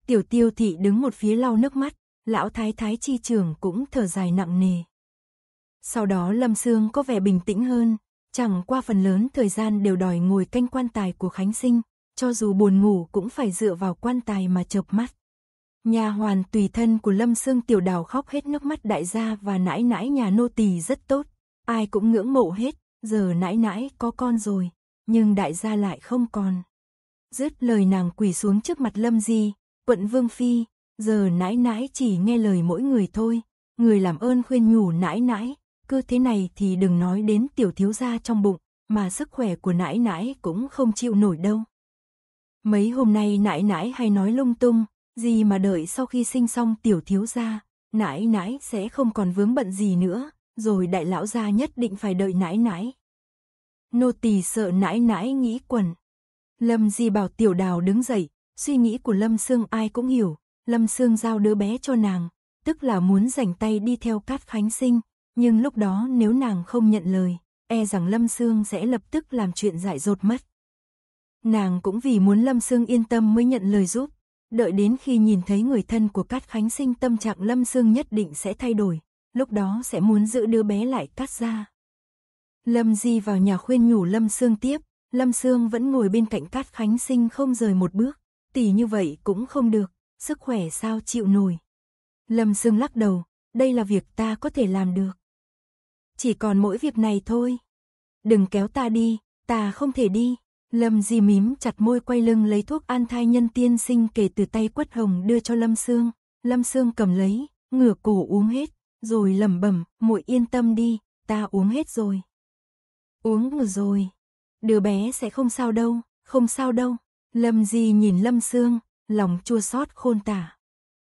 Tiểu Tiêu thị đứng một phía lau nước mắt, lão thái thái chi trưởng cũng thở dài nặng nề. Sau đó Lâm Sương có vẻ bình tĩnh hơn, chẳng qua phần lớn thời gian đều đòi ngồi canh quan tài của Khánh Sinh, cho dù buồn ngủ cũng phải dựa vào quan tài mà chợp mắt. Nhà hoàn tùy thân của Lâm Sương tiểu đào khóc hết nước mắt đại gia và nãi nãi nhà nô tỳ rất tốt, ai cũng ngưỡng mộ hết, giờ nãi nãi có con rồi, nhưng đại gia lại không còn. Dứt lời nàng quỳ xuống trước mặt Lâm Di, quận Vương Phi, giờ nãi nãi chỉ nghe lời mỗi người thôi, người làm ơn khuyên nhủ nãi nãi, cứ thế này thì đừng nói đến tiểu thiếu gia trong bụng, mà sức khỏe của nãi nãi cũng không chịu nổi đâu. Mấy hôm nay nãi nãi hay nói lung tung, gì mà đợi sau khi sinh xong tiểu thiếu gia, nãi nãi sẽ không còn vướng bận gì nữa, rồi đại lão gia nhất định phải đợi nãi nãi. Nô tỳ sợ nãi nãi nghĩ quần. Lâm Di bảo tiểu đào đứng dậy, suy nghĩ của Lâm Sương ai cũng hiểu, Lâm Sương giao đứa bé cho nàng, tức là muốn rảnh tay đi theo Cát Khánh Sinh, nhưng lúc đó nếu nàng không nhận lời, e rằng Lâm Sương sẽ lập tức làm chuyện dại dột mất. Nàng cũng vì muốn Lâm Sương yên tâm mới nhận lời giúp, đợi đến khi nhìn thấy người thân của Cát Khánh Sinh tâm trạng Lâm Sương nhất định sẽ thay đổi, lúc đó sẽ muốn giữ đứa bé lại cắt ra. Lâm Di vào nhà khuyên nhủ Lâm Sương tiếp, Lâm Sương vẫn ngồi bên cạnh Cát Khánh Sinh không rời một bước, tỷ như vậy cũng không được, sức khỏe sao chịu nổi. Lâm Sương lắc đầu, đây là việc ta có thể làm được. Chỉ còn mỗi việc này thôi. Đừng kéo ta đi, ta không thể đi. Lâm Di mím chặt môi quay lưng lấy thuốc an thai nhân tiên sinh kể từ tay quất hồng đưa cho Lâm Sương. Lâm Sương cầm lấy, ngửa cổ uống hết, rồi lẩm bẩm, muội yên tâm đi, ta uống hết rồi. Uống vừa rồi, đứa bé sẽ không sao đâu, không sao đâu. Lâm Di nhìn Lâm Sương, lòng chua xót khôn tả.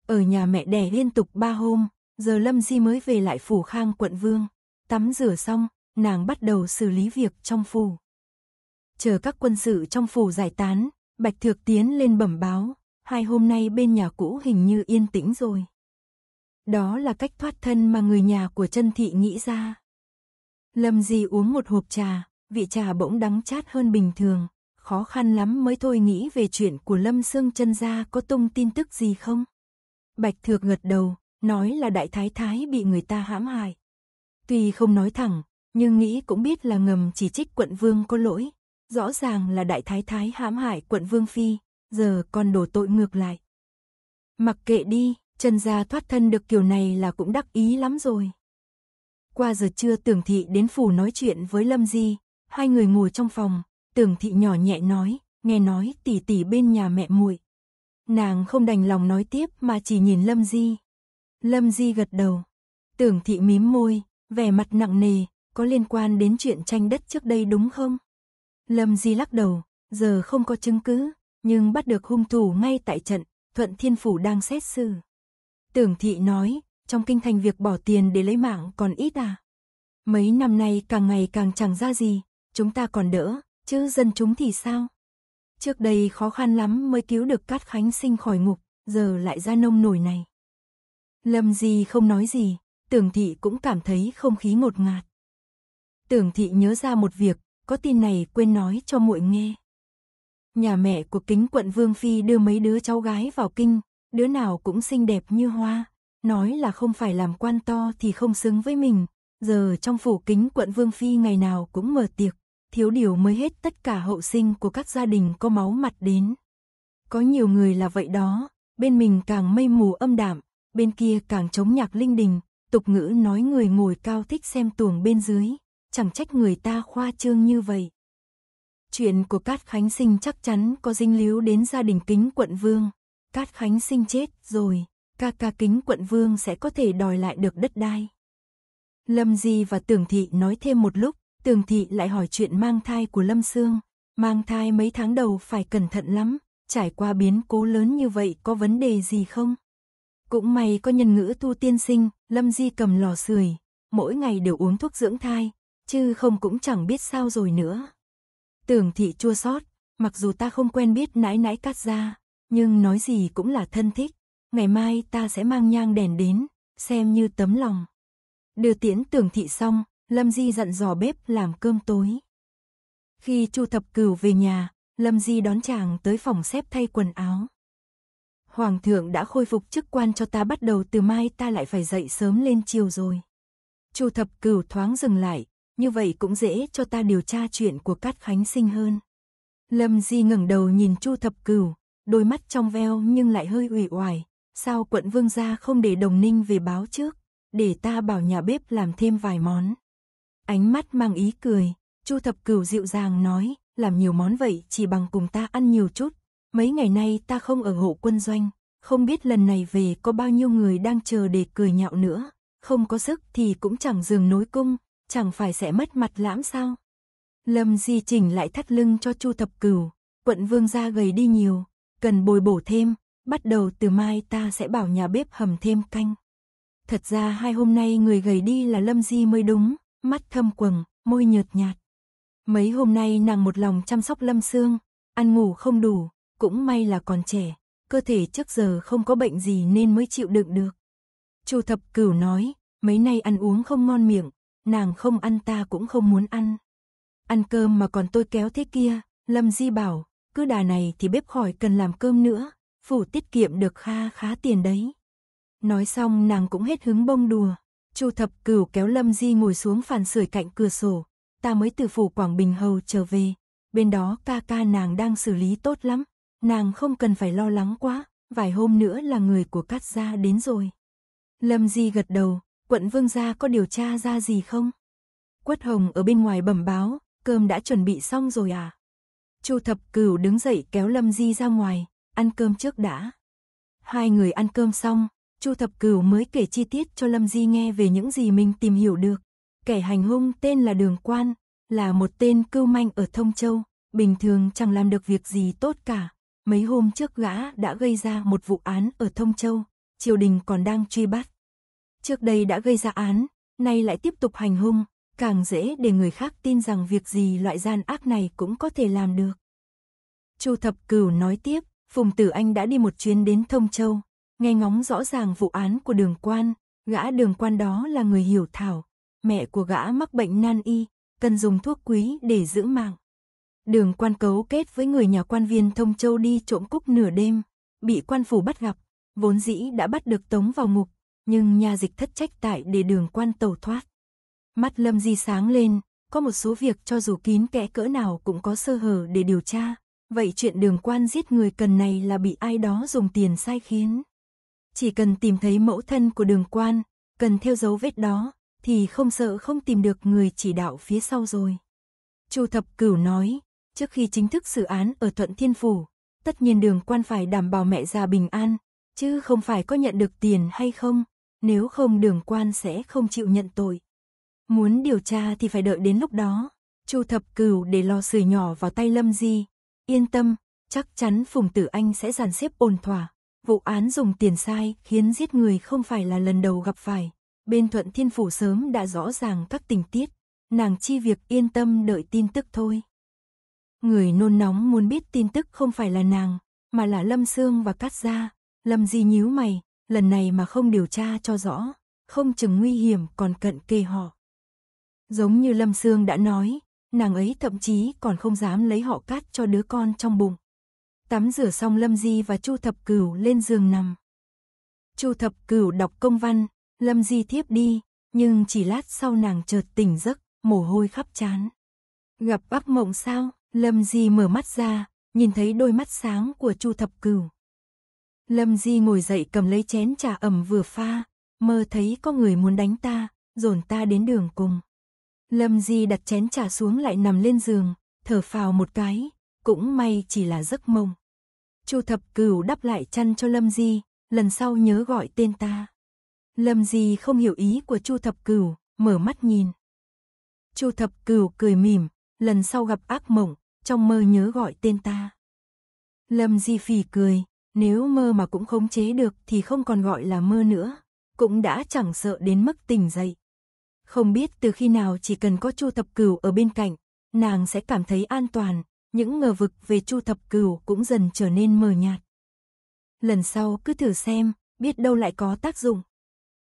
Ở nhà mẹ đẻ liên tục ba hôm, giờ Lâm Di mới về lại phủ khang quận vương. Tắm rửa xong, nàng bắt đầu xử lý việc trong phủ. Chờ các quân sự trong phủ giải tán, Bạch Thược tiến lên bẩm báo, hai hôm nay bên nhà cũ hình như yên tĩnh rồi. Đó là cách thoát thân mà người nhà của chân thị nghĩ ra. Lâm Di uống một hộp trà, vị trà bỗng đắng chát hơn bình thường, khó khăn lắm mới thôi nghĩ về chuyện của Lâm Sương chân gia có tung tin tức gì không. Bạch Thược gật đầu, nói là Đại Thái Thái bị người ta hãm hại. Tuy không nói thẳng, nhưng nghĩ cũng biết là ngầm chỉ trích quận vương có lỗi. Rõ ràng là Đại Thái Thái hãm hại quận vương phi, giờ còn đổ tội ngược lại. Mặc kệ đi, chân gia thoát thân được kiểu này là cũng đắc ý lắm rồi. Qua giờ trưa tưởng thị đến phủ nói chuyện với Lâm Di, hai người ngồi trong phòng, Tưởng thị nhỏ nhẹ nói, nghe nói tỷ tỷ bên nhà mẹ muội. Nàng không đành lòng nói tiếp mà chỉ nhìn Lâm Di. Lâm Di gật đầu. Tưởng thị mím môi, vẻ mặt nặng nề, có liên quan đến chuyện tranh đất trước đây đúng không? Lâm Di lắc đầu, giờ không có chứng cứ, nhưng bắt được hung thủ ngay tại trận, Thuận Thiên Phủ đang xét xử. Tưởng thị nói, trong kinh thành việc bỏ tiền để lấy mạng còn ít à? Mấy năm nay càng ngày càng chẳng ra gì, chúng ta còn đỡ, Chứ dân chúng thì sao? Trước đây khó khăn lắm mới cứu được Cát Khánh sinh khỏi ngục, giờ lại ra nông nổi này. Lâm Di không nói gì, tưởng thị cũng cảm thấy không khí ngột ngạt. Tưởng thị nhớ ra một việc, có tin này quên nói cho muội nghe. Nhà mẹ của kính quận Vương Phi đưa mấy đứa cháu gái vào kinh, đứa nào cũng xinh đẹp như hoa, nói là không phải làm quan to thì không xứng với mình, giờ trong phủ kính quận Vương Phi ngày nào cũng mở tiệc, thiếu điều mới hết tất cả hậu sinh của các gia đình có máu mặt đến. Có nhiều người là vậy đó, bên mình càng mây mù âm đạm, bên kia càng chống nhạc linh đình, tục ngữ nói người ngồi cao thích xem tuồng bên dưới, chẳng trách người ta khoa trương như vậy. Chuyện của Cát Khánh Sinh chắc chắn có dinh líu đến gia đình kính quận vương. Cát Khánh Sinh chết rồi, ca ca kính quận vương sẽ có thể đòi lại được đất đai. Lâm Di và Tưởng Thị nói thêm một lúc, Tường thị lại hỏi chuyện mang thai của Lâm Sương. Mang thai mấy tháng đầu phải cẩn thận lắm, trải qua biến cố lớn như vậy có vấn đề gì không? Cũng may có nhân ngữ tu tiên sinh, Lâm Di cầm lò sưởi, mỗi ngày đều uống thuốc dưỡng thai, chứ không cũng chẳng biết sao rồi nữa. Tường thị chua xót, mặc dù ta không quen biết nãi nãi cắt ra, nhưng nói gì cũng là thân thích, ngày mai ta sẽ mang nhang đèn đến, xem như tấm lòng. Đưa tiễn Tường thị xong, Lâm Di dặn dò bếp làm cơm tối. Khi Chu Thập Cửu về nhà, Lâm Di đón chàng tới phòng xếp thay quần áo. Hoàng thượng đã khôi phục chức quan cho ta bắt đầu từ mai ta lại phải dậy sớm lên chiều rồi. Chu Thập Cửu thoáng dừng lại, như vậy cũng dễ cho ta điều tra chuyện của Cát Khánh Sinh hơn. Lâm Di ngẩng đầu nhìn Chu Thập Cửu, đôi mắt trong veo nhưng lại hơi ủy oải, sao quận vương gia không để đồng ninh về báo trước, để ta bảo nhà bếp làm thêm vài món ánh mắt mang ý cười. Chu Thập Cửu dịu dàng nói, làm nhiều món vậy chỉ bằng cùng ta ăn nhiều chút. Mấy ngày nay ta không ở hộ quân doanh, không biết lần này về có bao nhiêu người đang chờ để cười nhạo nữa. Không có sức thì cũng chẳng dường nối cung, chẳng phải sẽ mất mặt lãm sao. Lâm Di chỉnh lại thắt lưng cho Chu Thập Cửu, quận vương gia gầy đi nhiều, cần bồi bổ thêm, bắt đầu từ mai ta sẽ bảo nhà bếp hầm thêm canh. Thật ra hai hôm nay người gầy đi là Lâm Di mới đúng, mắt thâm quầng, môi nhợt nhạt. Mấy hôm nay nàng một lòng chăm sóc Lâm xương, ăn ngủ không đủ, cũng may là còn trẻ, cơ thể trước giờ không có bệnh gì nên mới chịu đựng được. Chu Thập Cửu nói, mấy nay ăn uống không ngon miệng, nàng không ăn ta cũng không muốn ăn. Ăn cơm mà còn tôi kéo thế kia, Lâm Di bảo, cứ đà này thì bếp khỏi cần làm cơm nữa, phủ tiết kiệm được kha khá tiền đấy. Nói xong nàng cũng hết hứng bông đùa, Chu thập cửu kéo Lâm Di ngồi xuống phàn sưởi cạnh cửa sổ. Ta mới từ phủ Quảng Bình Hầu trở về. Bên đó ca ca nàng đang xử lý tốt lắm. Nàng không cần phải lo lắng quá. Vài hôm nữa là người của Cát Gia đến rồi. Lâm Di gật đầu. Quận Vương Gia có điều tra ra gì không? Quất Hồng ở bên ngoài bẩm báo. Cơm đã chuẩn bị xong rồi à? Chu thập cửu đứng dậy kéo Lâm Di ra ngoài. Ăn cơm trước đã. Hai người ăn cơm xong, Chu Thập Cửu mới kể chi tiết cho Lâm Di nghe về những gì mình tìm hiểu được. Kẻ hành hung tên là Đường Quan, là một tên cưu manh ở Thông Châu, bình thường chẳng làm được việc gì tốt cả. Mấy hôm trước gã đã gây ra một vụ án ở Thông Châu, triều đình còn đang truy bắt. Trước đây đã gây ra án, nay lại tiếp tục hành hung, càng dễ để người khác tin rằng việc gì loại gian ác này cũng có thể làm được. Chu Thập Cửu nói tiếp, Phùng Tử Anh đã đi một chuyến đến Thông Châu, Nghe ngóng rõ ràng vụ án của đường quan, gã đường quan đó là người hiểu thảo, mẹ của gã mắc bệnh nan y, cần dùng thuốc quý để giữ mạng. Đường quan cấu kết với người nhà quan viên thông châu đi trộm cúc nửa đêm, bị quan phủ bắt gặp, vốn dĩ đã bắt được tống vào ngục, nhưng nhà dịch thất trách tại để đường quan tẩu thoát. Mắt lâm di sáng lên, có một số việc cho dù kín kẽ cỡ nào cũng có sơ hở để điều tra, vậy chuyện đường quan giết người cần này là bị ai đó dùng tiền sai khiến. Chỉ cần tìm thấy mẫu thân của đường quan, cần theo dấu vết đó, thì không sợ không tìm được người chỉ đạo phía sau rồi. Chu Thập Cửu nói, trước khi chính thức xử án ở Thuận Thiên Phủ, tất nhiên đường quan phải đảm bảo mẹ già bình an, chứ không phải có nhận được tiền hay không, nếu không đường quan sẽ không chịu nhận tội. Muốn điều tra thì phải đợi đến lúc đó. Chu Thập Cửu để lo sưởi nhỏ vào tay Lâm Di, yên tâm, chắc chắn Phùng Tử Anh sẽ dàn xếp ổn thỏa. Vụ án dùng tiền sai khiến giết người không phải là lần đầu gặp phải. Bên Thuận Thiên Phủ sớm đã rõ ràng các tình tiết, nàng chi việc yên tâm đợi tin tức thôi. Người nôn nóng muốn biết tin tức không phải là nàng, mà là Lâm Sương và Cát Gia. Lâm Di nhíu mày, lần này mà không điều tra cho rõ, không chừng nguy hiểm còn cận kề họ. Giống như Lâm Sương đã nói, nàng ấy thậm chí còn không dám lấy họ Cát cho đứa con trong bụng. Tắm rửa xong Lâm Di và Chu Thập Cửu lên giường nằm. Chu Thập Cửu đọc công văn, Lâm Di thiếp đi, nhưng chỉ lát sau nàng chợt tỉnh giấc, mồ hôi khắp trán. Gặp ác mộng sao? Lâm Di mở mắt ra, nhìn thấy đôi mắt sáng của Chu Thập Cửu. Lâm Di ngồi dậy cầm lấy chén trà ẩm vừa pha, mơ thấy có người muốn đánh ta, dồn ta đến đường cùng. Lâm Di đặt chén trà xuống lại nằm lên giường, thở phào một cái, cũng may chỉ là giấc mộng. Chu Thập Cửu đáp lại chăn cho Lâm Di, lần sau nhớ gọi tên ta. Lâm Di không hiểu ý của Chu Thập Cửu, mở mắt nhìn. Chu Thập Cửu cười mỉm, lần sau gặp ác mộng, trong mơ nhớ gọi tên ta. Lâm Di phì cười, nếu mơ mà cũng khống chế được thì không còn gọi là mơ nữa, cũng đã chẳng sợ đến mức tỉnh dậy. Không biết từ khi nào chỉ cần có Chu Thập Cửu ở bên cạnh, nàng sẽ cảm thấy an toàn, những ngờ vực về Chu Thập Cửu cũng dần trở nên mờ nhạt. Lần sau cứ thử xem, biết đâu lại có tác dụng.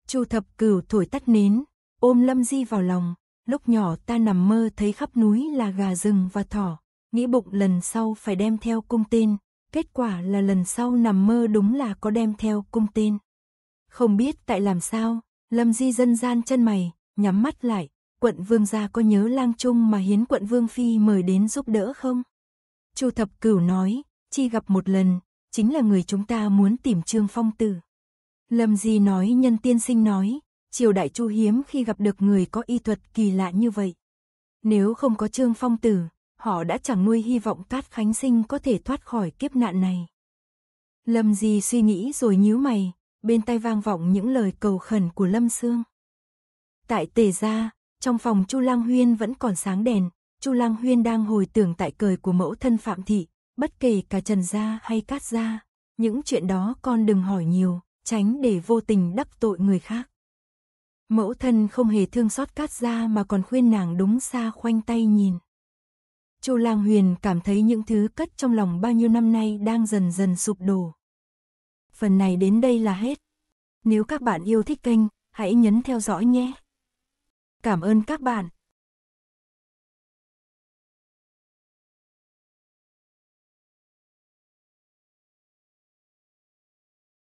Chu Thập Cửu thổi tắt nến, ôm Lâm Di vào lòng, lúc nhỏ ta nằm mơ thấy khắp núi là gà rừng và thỏ, nghĩ bụng lần sau phải đem theo cung tên, kết quả là lần sau nằm mơ đúng là có đem theo cung tên. Không biết tại làm sao, Lâm Di dân gian chân mày, nhắm mắt lại, quận vương gia có nhớ lang trung mà hiến quận vương phi mời đến giúp đỡ không? Chu Thập Cửu nói, chi gặp một lần, chính là người chúng ta muốn tìm Trương Phong Tử. Lâm Di nói nhân tiên sinh nói, triều đại Chu hiếm khi gặp được người có y thuật kỳ lạ như vậy. Nếu không có Trương Phong Tử, họ đã chẳng nuôi hy vọng Cát Khánh Sinh có thể thoát khỏi kiếp nạn này. Lâm Di suy nghĩ rồi nhíu mày, bên tai vang vọng những lời cầu khẩn của Lâm Sương. Tại Tề gia, trong phòng Chu Lang Huyên vẫn còn sáng đèn, Chu Lang Huyên đang hồi tưởng tại cười của mẫu thân Phạm Thị, bất kể cả Trần Gia hay Cát Gia, những chuyện đó con đừng hỏi nhiều, tránh để vô tình đắc tội người khác. Mẫu thân không hề thương xót Cát Gia mà còn khuyên nàng đúng xa khoanh tay nhìn. Chu Lang Huyền cảm thấy những thứ cất trong lòng bao nhiêu năm nay đang dần dần sụp đổ. Phần này đến đây là hết. Nếu các bạn yêu thích kênh, hãy nhấn theo dõi nhé. Cảm ơn các bạn.